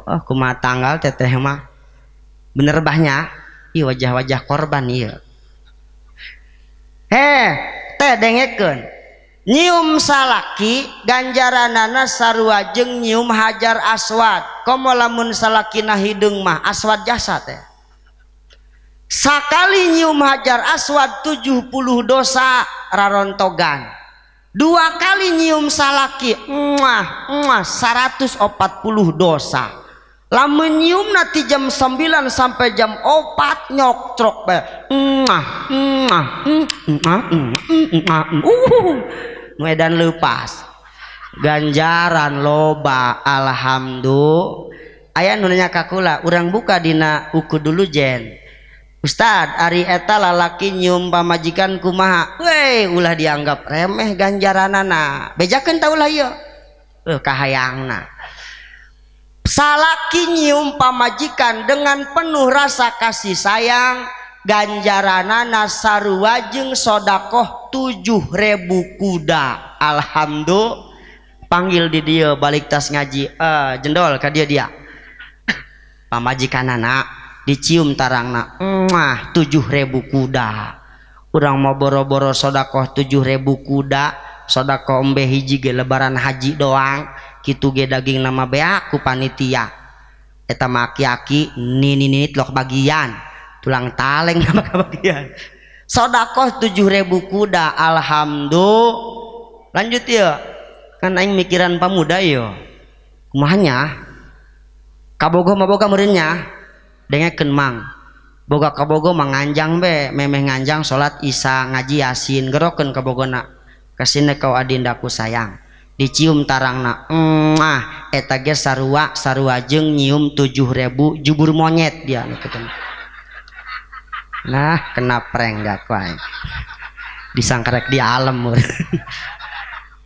akumah oh, oh, tanggal tetemah benerbahnya di wajah-wajah korban he teh dengeken nyium salaki ganjaranana sarua jeng nyium hajar aswad komo lamun salaki hidung mah aswad jasad ya sakali nyium hajar aswad 70 dosa rarontogan dua kali nyium salaki emah emah 140 dosa lamun nyium nanti jam 9 sampai jam 4 nyoktrok emah emah emah emah emah emah dan lupapas ganjaran loba ahamdul ayaah nunya Kakula u buka Dina uku dulu Jen Ustad Arita lalaki nyumba majikan kumahai Ulah dianggap remeh ganjaran nana bejakan tahulah lukaang euh, salahki nyumpa majikan dengan penuh rasa kasih sayangku ganjarana Nasarua jeung shodaqoh 7ribu kuda Alhamdulil panggil di dia balik tas ngaji eh jedol kan dia dia pamaji kan anak dicium tarangnamah 70.000 kuda u mau boro-boro shodaqoh 7.000 kudashodaohmbe hiji lebaran haji doang gitu ge daging nama beku panitiamakkiki ni loh bagian tulang talentngshodaoh 70.000 kuda Alhamdulil lanjut yo karena ini mikiran pemuda yo rumahnya kabogoboga muridnya de kenang bok- kabogo menganjang beme nganjang salat Isa ngaji asin geroken kabogo kesine kau Adindaku sayang dicium tarangna etruwak saruajeng nyium 70.000 jubur monyet dia ketemu Nah, kena prank gak kuai. Disangkrek di alam.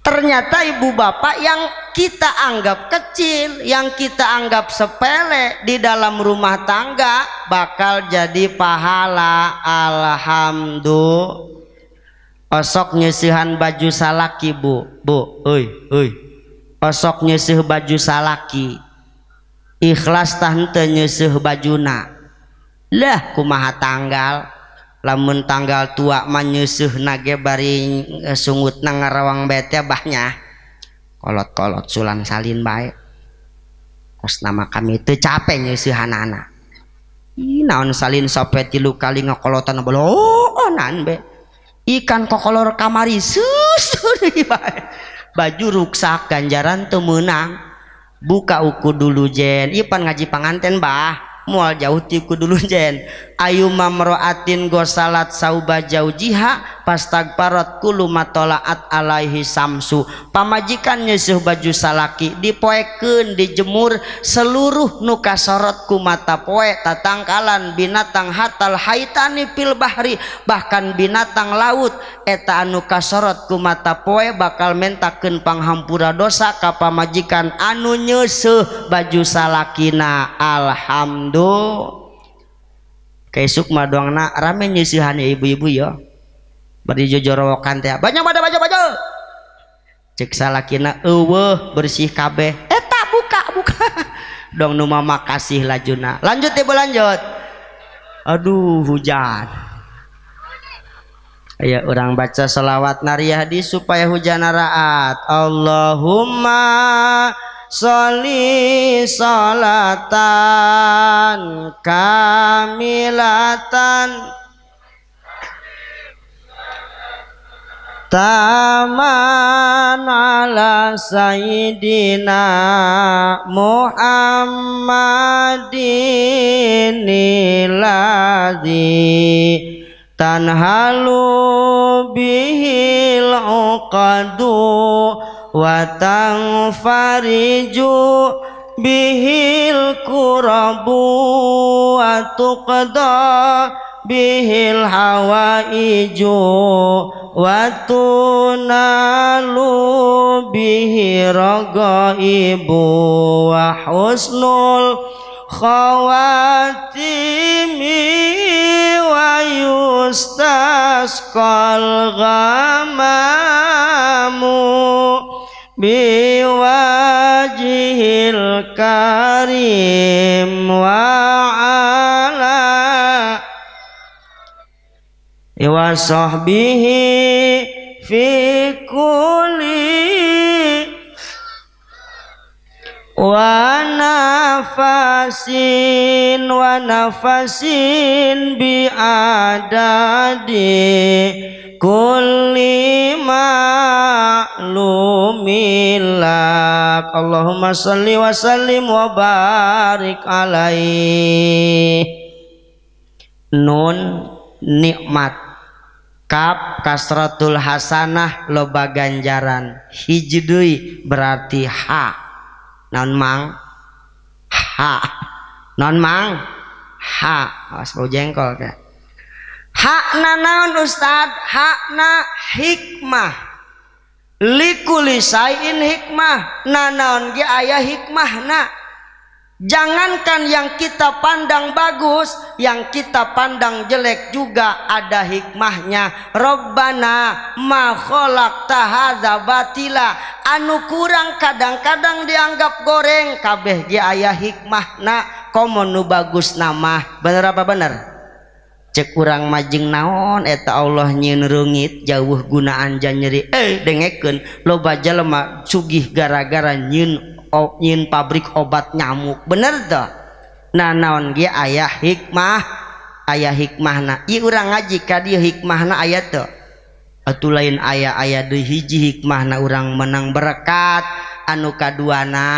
Ternyata ibu bapak yang kita anggap kecil, yang kita anggap sepele di dalam rumah tangga bakal jadi pahala. Alhamdulillah. Osok nyisihan baju salaki bu, bu, oi, oi. Osok nyisih baju salaki. Ikhlas tahan nyisih baju nak lah kumaha tanggal lamun tanggal tua menyusuh nage baring eh, sungut nang ngarawang bete bahnya kolot-kolot sulan salin baik kos nama kami itu capek nyusuh anak anak naon salin sope tilu kali ngekolotan bolo oh, nan be ikan kokolor kamari susur iya, baju ruksak ganjaran tuh menang buka uku dulu jen ipan ngaji panganten bah mual jauhiku dulu jain Ayu mamroatin go salat sauuba jau jiha pasttag paratkulu ma laat Alaihi Samsu pamajikan Yessuf baju salaki dipoeken dijemur seluruh nukasorotku mata poetatangkalan binatang Hatal haitanipilbahri bahkan binatang laut eta nu kasorotku mata poe bakal menakan panghampura dosa kappa majikan anu nysuh baju salana Alhamdulil Aduh, kaisuk mah doang nak rame nyisihan ibu-ibu ya. beri jojorowokan teh banyak pada baca baca cek salah kina eueuh bersih Eh tak buka buka dong nu mama kasih lajuna lanjut ibu lanjut aduh hujan ya orang baca selawat nariyah di supaya hujan naraat Allahumma Soli salatan kamilatan Taman ala Sayyidina Muhammadin Iladhi Tanhalu bihil uqadu watang fariju bihil kurabu watuqda bihil hawa iju watunalu bihi raga ibu wahusnul khawatimi wa yustaskal ghamamu بوجه الكريم وعلى وصحبه في كل ونفس ونفس بأعداد kulli ma'lumillah Allahumma salli wa sallim wa barik alaihi nun nikmat kap kasratul hasanah loba ganjaran hijdui berarti ha Non mang ha non mang ha awas bau jengkol kan hakna naun ustad hakna hikmah likuli sain hikmah nanaon ge ayah hikmahna jangankan yang kita pandang bagus yang kita pandang jelek juga ada hikmahnya Robbana ma khalaqta hadza batila anu kurang kadang-kadang dianggap goreng kabeh ge aya hikmahna komo nu bagus nama bener apa bener punya kurang majeng naon eta Allah nyin rungit jauh gunaaan ja nyeri eh dengeken lo ba aja lemak sugih gara-gara nyin nyin pabrik obat nyamuk bener do na naon ayaah hikmah ayaah hikmah na orang ngaji ka dia hikmah na ayattu lain ayah- aya du hiji hikmah na orang menang berekat punya anuukaduana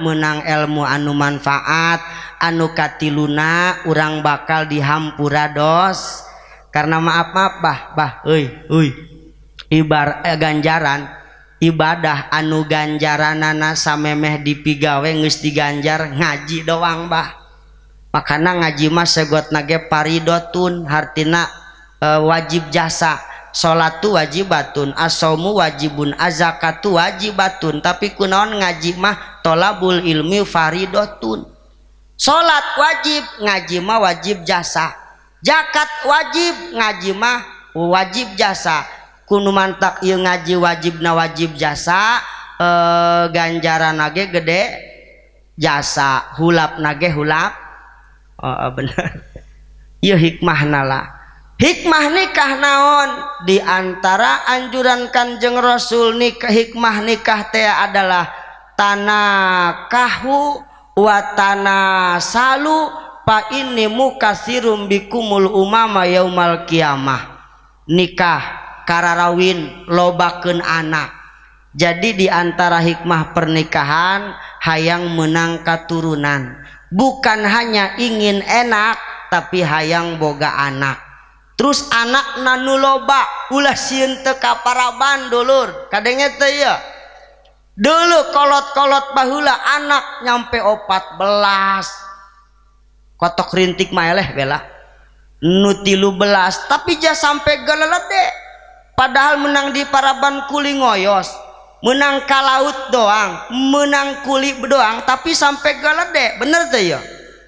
menang elmu anu manfaat anu kati luna urang bakal dihampurados karena maafapah Ibar eh, ganjaran ibadah anu ganjaran nanasa memme dipigawe mesti ganjar ngaji doangba makanan ngajima seggo nage paridotun harttina eh, wajib jasa. punya salat wajib batun asmu wajibun azakat wajib batun tapi kunon ngaji mah tholabul ilmu Farhoun salat wajib ngajimah wajib jasa jakat wajib ngajimah wajib jasa kun mantak ngaji wajib na wajib jasa eh, ganjara na gede jasa hulap oh, oh, na hulap hikmah nala hikmah nikah naon diantara anjuran Kanjeng Rasul nikah hikmah nikah teh adalah tanah kahu watana salu pa ini mukasirum bikumul umama yaumal kiamah nikah kararawin lobakeun anak jadi diantara hikmah pernikahan hayang menang keturunan bukan hanya ingin enak tapi hayang boga anak terus anak nanu loba ulah siun teka paraban dulur kadangnya teh ya dulu kolot-kolot bahula anak nyampe opat belas kotok rintik maeleh bela nutilu belas tapi ja sampai gelelet deh padahal menang di paraban kuli ngoyos menang kalaut doang menang kuli doang tapi sampai deh bener teh ya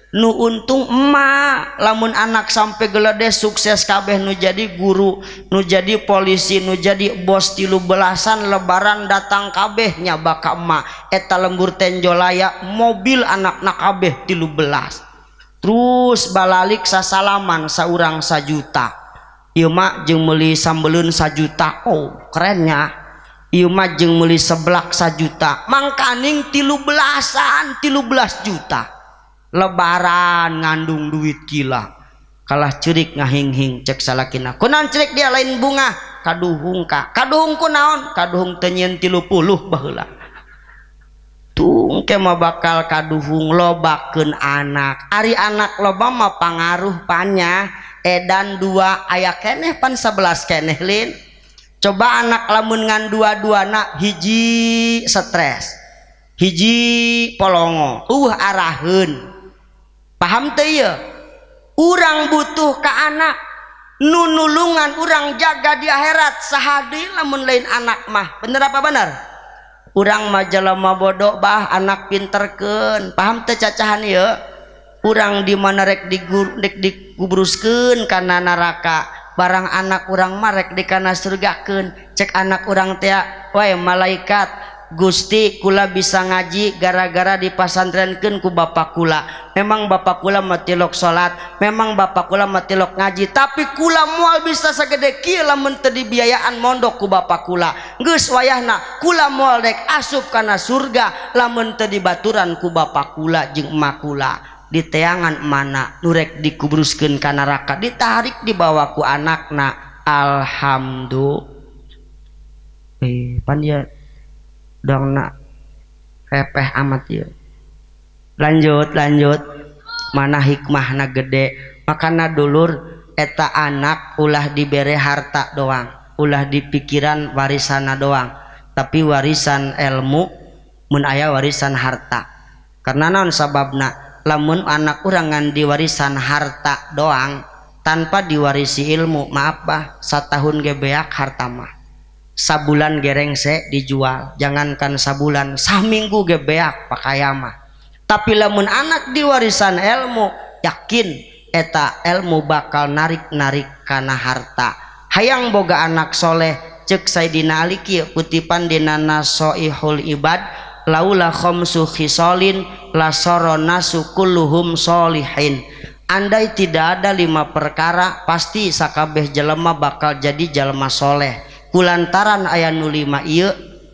Nu untung emma lamun anak sampai geledes sukses kabeh nu jadi guru Nu jadi polisi nu jadi bos tilu belasan lebaran datang kabehnya bakal emma eta lenggur tenjolaya mobil anak na kabeh tilu belas terus balaliksa salaman seorangrang sajuta Yuma jeungng melilis sambelun sajuta Oh kerennya Yuma jeungngmeli sebelk sajuta Ma kaning tilu belasan tilu belas juta. lebaran ngandung duit kila kalah cirik ngainging cek salahkin cek dia lain bunga kaduung kadungku naon kaduung tenyinlupultung mau bakal kaduung lo bakun anak Ari anak loba mau pangaruh panya edan dua ayah Kenehpan 11 Kenehlin coba anak lamun ngandu-du anak hiji stress hiji polongo uh aun paham urang butuh ke anak nunulungan orangrang jaga di akhirat sahlain anak mah penerapa Banar orang majalama boddobah anak pinterken paham ter cacahan ya kurang dimanarek diburuken karena naraka barang anak kurang Marek dikana surgaken cek anak orang Twah malaikat Gusti kula bisa ngaji gara-gara diantrenkenku ba kula memang bakula metilok salat memang Bapak kulamatitilok ngaji tapi kula mual bisa sedekilahmente di biayaan mondokku ba kula guysus wayah Nah kula molerek asub karena surgalahmente dibaturanku ba kula jengma kula di tayangan mana durek dikubrusken karena raka ditarik di bawahwaku anakaknya Alhamdullah eh, pan ya na amad lanjut lanjut mana hikmah na gede makana duluur eta anak ulah diberre harta doang ulah dipikiran warisana doang tapi warisan ilmu menayah warisan harta karena non sababna lamun anak kurangangan di warisan harta doang tanpa diwarisi ilmu Maapa saatta gebeak hartamah sabulan gerengse dijual jangankan sabulan saminggu gebeak pakai mah tapi lamun anak diwarisan ilmu yakin eta ilmu bakal narik-narik karena harta hayang boga anak soleh cek saya dinaliki kutipan dina nasoihul ibad laula khamsu solin lasoro nasu kulluhum solihin andai tidak ada lima perkara pasti sakabeh jelema bakal jadi jelema soleh lantaran ayat 0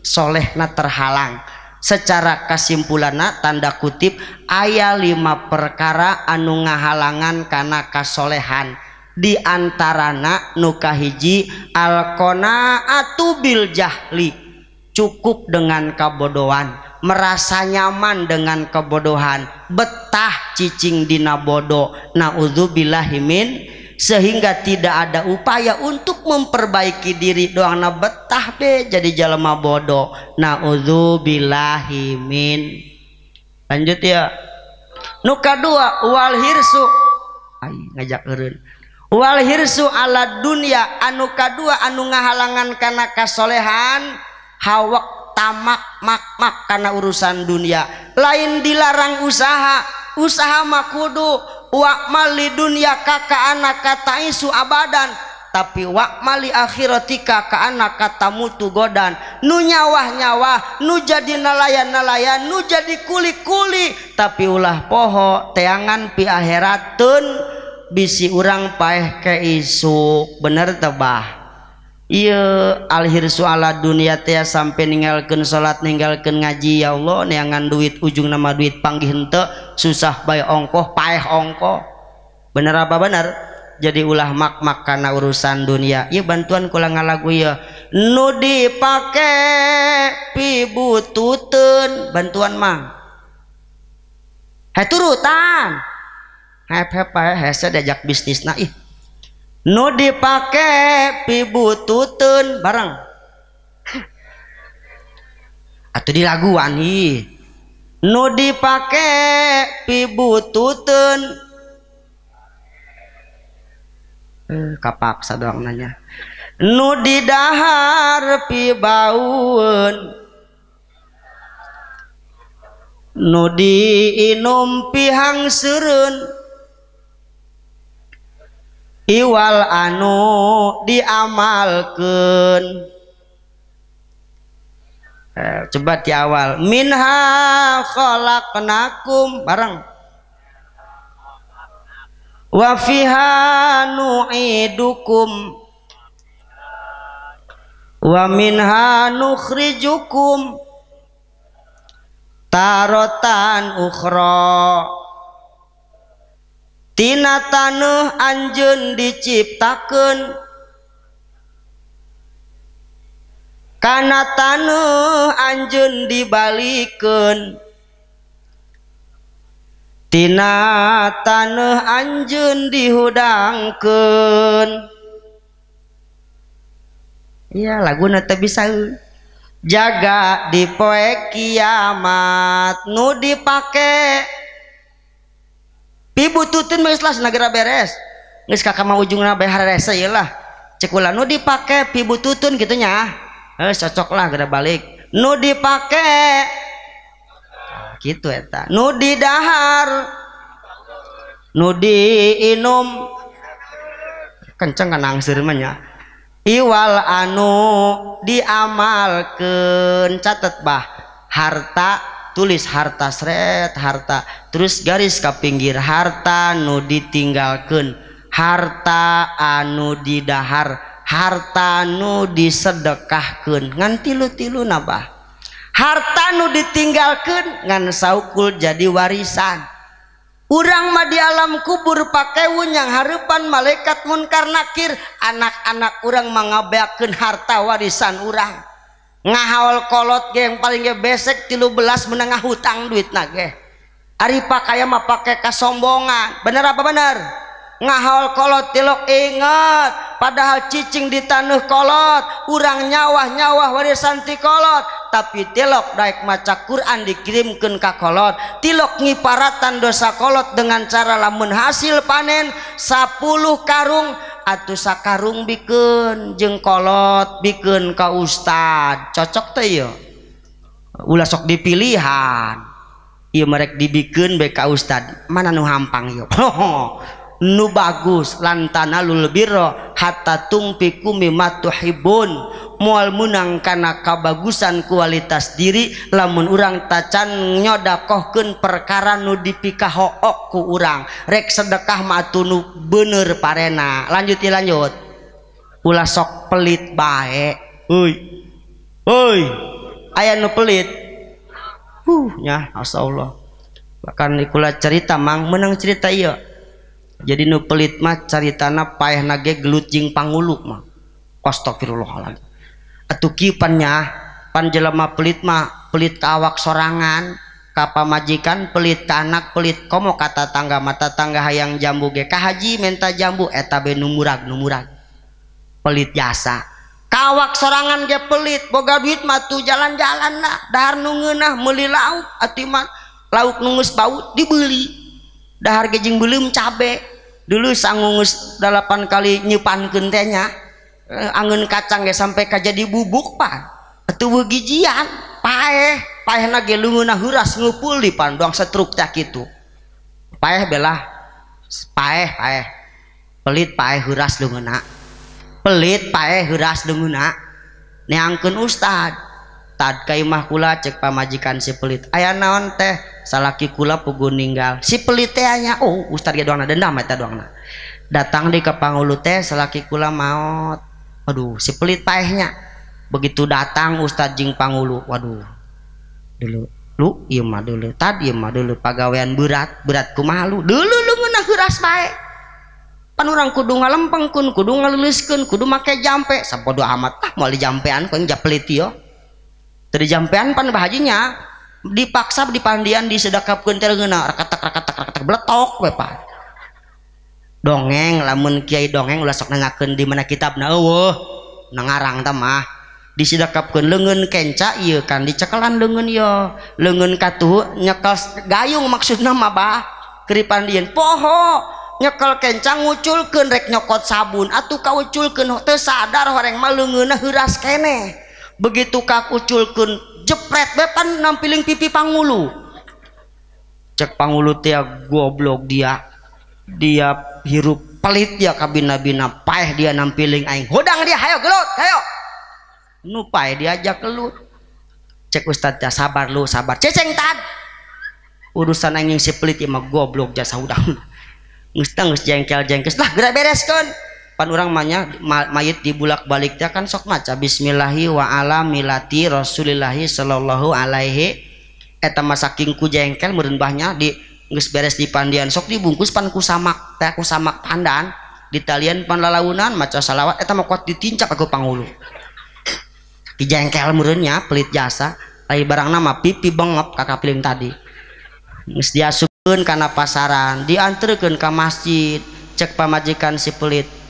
5 Sholehna terhalang secara kesimpulan anak tanda kutip ayah lima perkara anu ngahalangan karena kasolehan diantaranak nukahhiji alkona At Biljahli cukup dengan kebodohan merasa nyaman dengan kebodohan betah cicing di Nabodo naudzubilaimin, sehingga tidak ada upaya untuk memperbaiki diri doang na betah be jadi jalma bodoh min lanjut ya nuka dua wal hirsu ay ngajak eureun wal hirsu ala dunia anu kadua anu ngahalangan karena kasolehan hawak tamak makmak karena urusan dunia lain dilarang usaha usaha makudu Wa mali dunia kakak anak kata isu abadan tapiwak mali akhirotika ke anak kata mutu godan nu nyawah-nyawa nu jadi nelayan-nalayan nu jadi kulit-kuli tapi ulah pohok teanganpia akhiratun bisi urang payah ke isu bener teba ia alhir suaala dunia teaa sampai ningken salat ningkan ngaji ya Allah neangan duit ujung nama duit panggite susah baye ongkoh pae ongkoh bener apa bener jadi ulah makmak karena urusan duniaia bantuan ulang ngalagu ya nu dipakai pibuun bantuan Mautan dajak bisnis naik tinggal nu dipake pibuutun barang At di laguwangi nu dipake pibuun eh, kapak donanya Nudihar pibauun nudi inum pihang serun iwal anu diamalkan eh, coba di awal minha khalaqnakum bareng wafiha nu'idukum wa minha nukhrijukum tarotan ukhra Tina tanah Anjun diciptakan karena tanah Anjun dibalikkan Tina tanah Anjun dihudangkan Iya lagu nata bisa jaga dipoek kiamat nu dipakai tutun negara beres Kakak mau ujung ce dipakai pibu tutun gitunya cocoklah negara balik nu dipakai gitu en Nudihar nudi inum kencengan angmannya iwal anu diamal kencatbah harta itu tulis harta seret harta terus garis ke pinggir harta nu ditinggalkan harta anu didahar harta nu disedekahkan ngan tilu-tilu nabah harta nu ditinggalkan ngan saukul jadi warisan urang mah di alam kubur pakaiun yang harapan malaikat munkar nakir anak-anak urang mengabaikan harta warisan urang ngahal kolot ge yang paling bessek tilu belas menengah hutang duit nage A Pak kaymah pakai kas sombongan bener apa bener ngahol kolottilok inget padahal cicing di tanuh kolot kurang nyawah-nyawa waris anti kolot tapitilok baik maca Quran dikirim kengka kolottilok ngiparaatan dosa kolot dengan caralah menghasil panen 10 karung dan sakkarrung bikin jeung kolot bikin kau Ustadd cocok teh yo ulas so dipilan ia merek dibikin BK Ustad mana nu hampang yo nubagus lantana lu lebih roh hattatung pikumi matuhibun mual-munang kanakabagusan kualitas diri lamunurang tacan nyoda kohkun perkara nu dipika hook ku urang rek sedekah matu bener parena lanjuti lanjut pula sok pelit baik woii aya nu pelitnya Allah makan iku cerita Mang menang cerita yuk jadi nu pelit mah caritana payah nage gelut jing pangulu mah astagfirullahaladzim atuh kipannya pan jelema pelit mah pelit ke awak sorangan kapa majikan pelit ke anak pelit komo kata tangga mata tangga hayang jambu ge haji menta jambu etabe numurag numurag pelit jasa kawak sorangan ge pelit boga duit mah tu jalan-jalan lah dahar nungenah meuli lauk atiman lauk nungus bau dibeli dahar gejeng belum cabe dulu sangungus delapan kali nyepan kentenya eh, angin kacang ya sampai kajadi bubuk pak tubuh gijian paeh paeh nage lunguna huras ngupul di panduang setruk tak itu paeh belah paeh paeh pelit paeh huras lunguna pelit paeh huras lunguna neangkeun ustad Kamahkula cek pamajikan sipelit ayaah nawan teh salaki kula pugung meninggal sipelitnya Oh Ustadz datang di kepangulu teh selaki kula maut Waduh sipelit paynya begitu datang Ustadjing Panulu Waduh dulu tadiweian berat beratku malu dulu penang kudu nga lempeng kudu luliskan kudu make jampedo amat jampeanpelit dari jampean pan bahajinya dipaksa di pandian disedakapkeun tergena rakatak rakatak rakatak beletok bapa. dongeng lamun kiai dongeng ulah sok nangakeun di mana kitab kitabna eueuh nangarang tamah mah disidakapkeun leungeun kenca ieu kan dicekelan leungeun yo leungeun katuh nyekel gayung maksudna mah bah keripan pandieun poho nyekel kencang nguculkeun rek nyokot sabun atuh kauculkeun teu sadar orang mah leungeunna heuras keneh begitu ka kuculkun jepret bepan 6 piling pipi pangulu cek pangulu ti goblok dia dia hiu pelit ya kabi nabi napa dia nam piling goddang diaayo nupa diajak cekstad ja sabar lo sabar ceceng ta urusan an si goblok jasa udangnges pan orang manya mayit dibulak baliknya kan sok maca bismillahi wa ala milati rasulillahi sallallahu alaihi eta masaking ku jengkel merenbahnya di geus beres di pandian sok dibungkus pan ku samak teh ku samak pandan di talian pan lalawunan maca salawat eta mah kuat ditincak aku pangulu di jengkel pelit jasa lain barang nama pipi bengep kakak piling tadi geus diasupkeun kana pasaran dianterkeun ka masjid cek pamajikan si pelit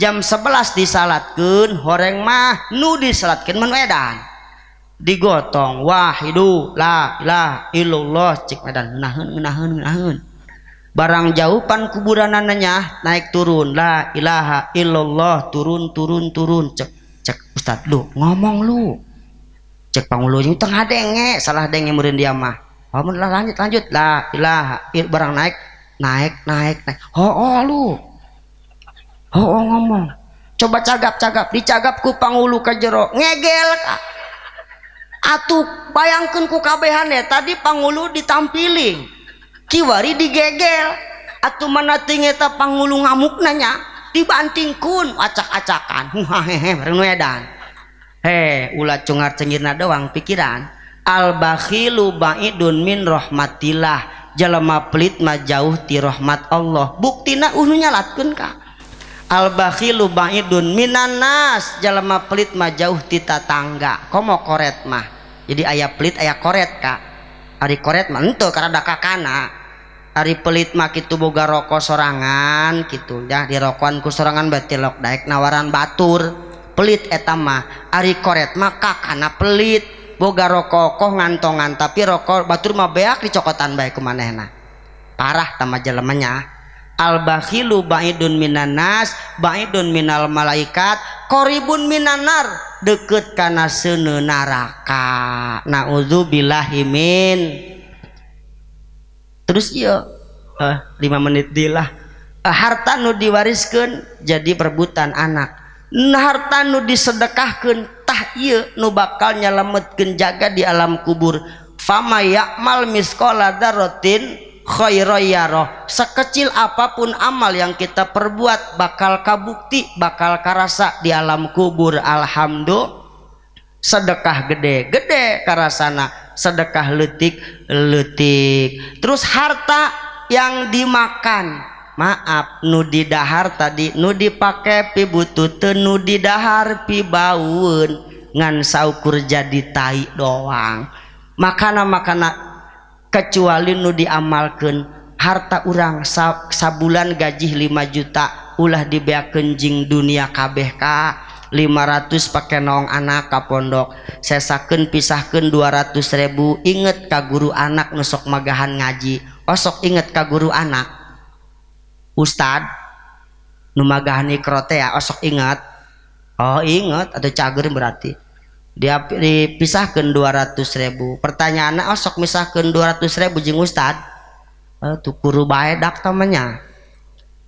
jam 11 disalatkan horeng mah nu disalatkan menuedan digotong wahidu la ilah illallah cik medan nahun nahun nahun, barang jauhan kuburanannya naik turun la ilaha illallah turun turun turun cek cek ustad lu ngomong lu cek pangulunya tengah denge salah denge murid dia mah oh, lanjut lanjut la ilaha il, barang naik naik naik naik ho oh, oh, lu buat ngomong coba cagap-cagap dicagapku pangulu ke jero ngegel atuh bayangkanku kabeh ya tadi pangulu ditampiling kiwari di gegel atau menatingeta pangulu ngauknanya bantingkun acak-acakandan hehe -cenrna doang pikiran al-bahilu bangun min rahmatilah jalama pelitma jauhtirahhmat Allah buktina Unnyalatkenkah uh, al-bahil lubangidun Minanas jalemah pelit majauh Tita tangga komo koret mah jadi ayaah pelit aya koret Kak Ari koret man karenakakkana hari pelit mak itu boga rokok sorangan gitu ya dirokokku serangan battilok daiek nawaran Batur pelit etmah Ari koret makakak karena pelit boga rokokoko ngantongan tapi rokok Baturmahbaak dicokotan baikku manaeh parah tama-jelemanya Al-bakhilu ba'idun minan nas, ba'idun minal malaikat, koribun minan nar, deket kana sene naraka na'udhu min. Terus iya, eh, lima menit dilah. Eh, harta nu diwariskan jadi perbutan anak. Nah, harta nu disedekahkan tah iya nu bakal nyelamatkan jaga di alam kubur. Fama yakmal miskola darotin khairoyaroh sekecil apapun amal yang kita perbuat bakal kabukti bakal karasa di alam kubur alhamdulillah sedekah gede gede karasana sedekah letik letik terus harta yang dimakan maaf nudi dahar tadi nudi pakai pi butuh nudi dahar pi baun ngan saukur jadi tai doang makanan makanan kecuali nu diamalkan harta urang sabulan gaji 5 juta ulah dibea kenjing dunia KBK 500 pakai nong anak ka pondok sesaken pisahkan 200 ribu inget ka guru anak nusok magahan ngaji osok oh, inget ka guru anak Ustad numagahani krote ya ah, osok inget Oh inget oh, atau cager berarti dia dipisahkan 200 ribu pertanyaannya oh sok misahkan 200 ribu jeng ustad oh, eh, tukuru bae dak tamanya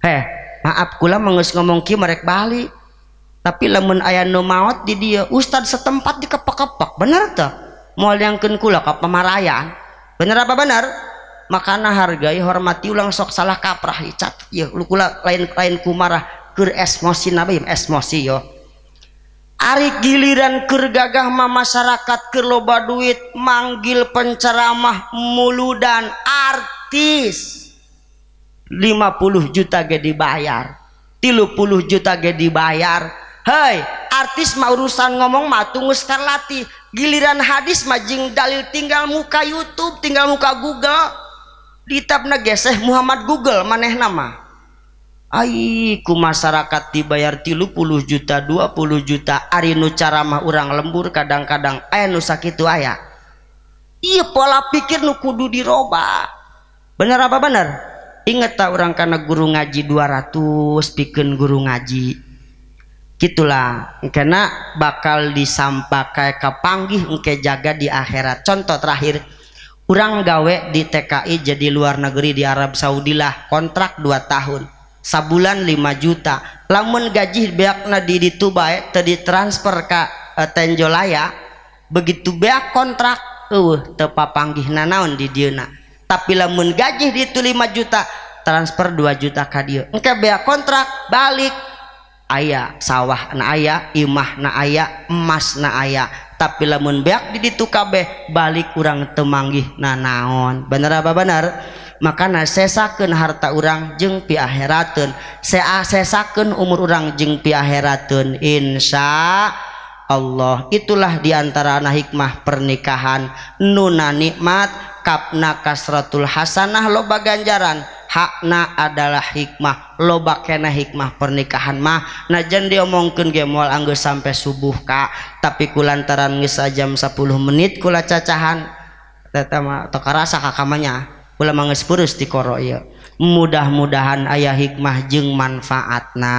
heh maaf kula mengus ngomong ki merek bali tapi lemun ayah no maut di dia ustad setempat di kepak bener tuh mau yang kula ke pemarayan bener apa bener makana hargai hormati ulang sok salah kaprah cat ya lu kula lain lain kumarah ker esmosi nabi esmosi yo Ari giliran kergagah mah masyarakat keloba duit manggil penceramah mulu dan artis 50 juta ge dibayar 30 juta ge dibayar hei artis mau urusan ngomong mah tunggu giliran hadis majing dalil tinggal muka YouTube tinggal muka Google ditab geseh Muhammad Google maneh nama Aiku masyarakat dibayar tilupul juta 20 juta Arnu caramah urang lembur kadang-kadang eh nuak itu ayaah Iih pola pikir lu kudu diroba bener apa bener inget tahu orang karena guru ngaji 200 piken guru ngaji gitulah kenapa bakal diampah KaKpangggihke jaga di akhirat contoh terakhir orang gawek di TKI jadi luar negeri di Arab Saudilah kontrak 2 tahun kita bulan 5 juta lamun gajih beak Nadi ditba tadi transfer Ka e, tenjolaya begitu be kontrak uh tepa panggih nanaon di Diana tapi lemun gajih itu 5 juta transfer 2 juta kadio engka be kontrak balik ayaah sawah aya imahna aya emas na aya tapi lemonmun be did ditkabehh balik kurang temanggih nanaon bener apa bener makan sesaken harta urang jeungngpia herun se sesaken umur urang jeng pi Heun Insya Allah itulah diantara anak hikmah pernikahan nuna nikmat Kapnakas Ratul Hasanah loba ganjaran hakna adalah hikmah loba kena hikmah pernikahan mah najan dia mungkin geal go sampai subuh Kak tapi kullantaran ng saja jam 10 menit kula cacahantete toka rasa kakamanya mengespurus di koro mudah-mudahan Ayah hikmah je manfaatna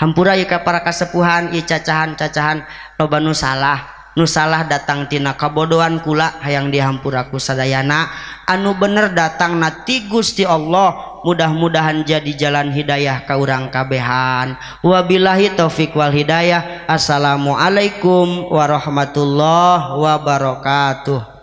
Hampuraka para kasepuhan icacahan-cacahan robban Nusalah Nusalah datang Ti kabodohan kulak hay yang di Hampurakusadayana anu bener datang nati Gusti Allah mudah-mudahan jadi jalan Hidayah kaurangkabbehan wabillahi thofikwal Hidayah Assalamualaikum warahmatullah wabarakatuh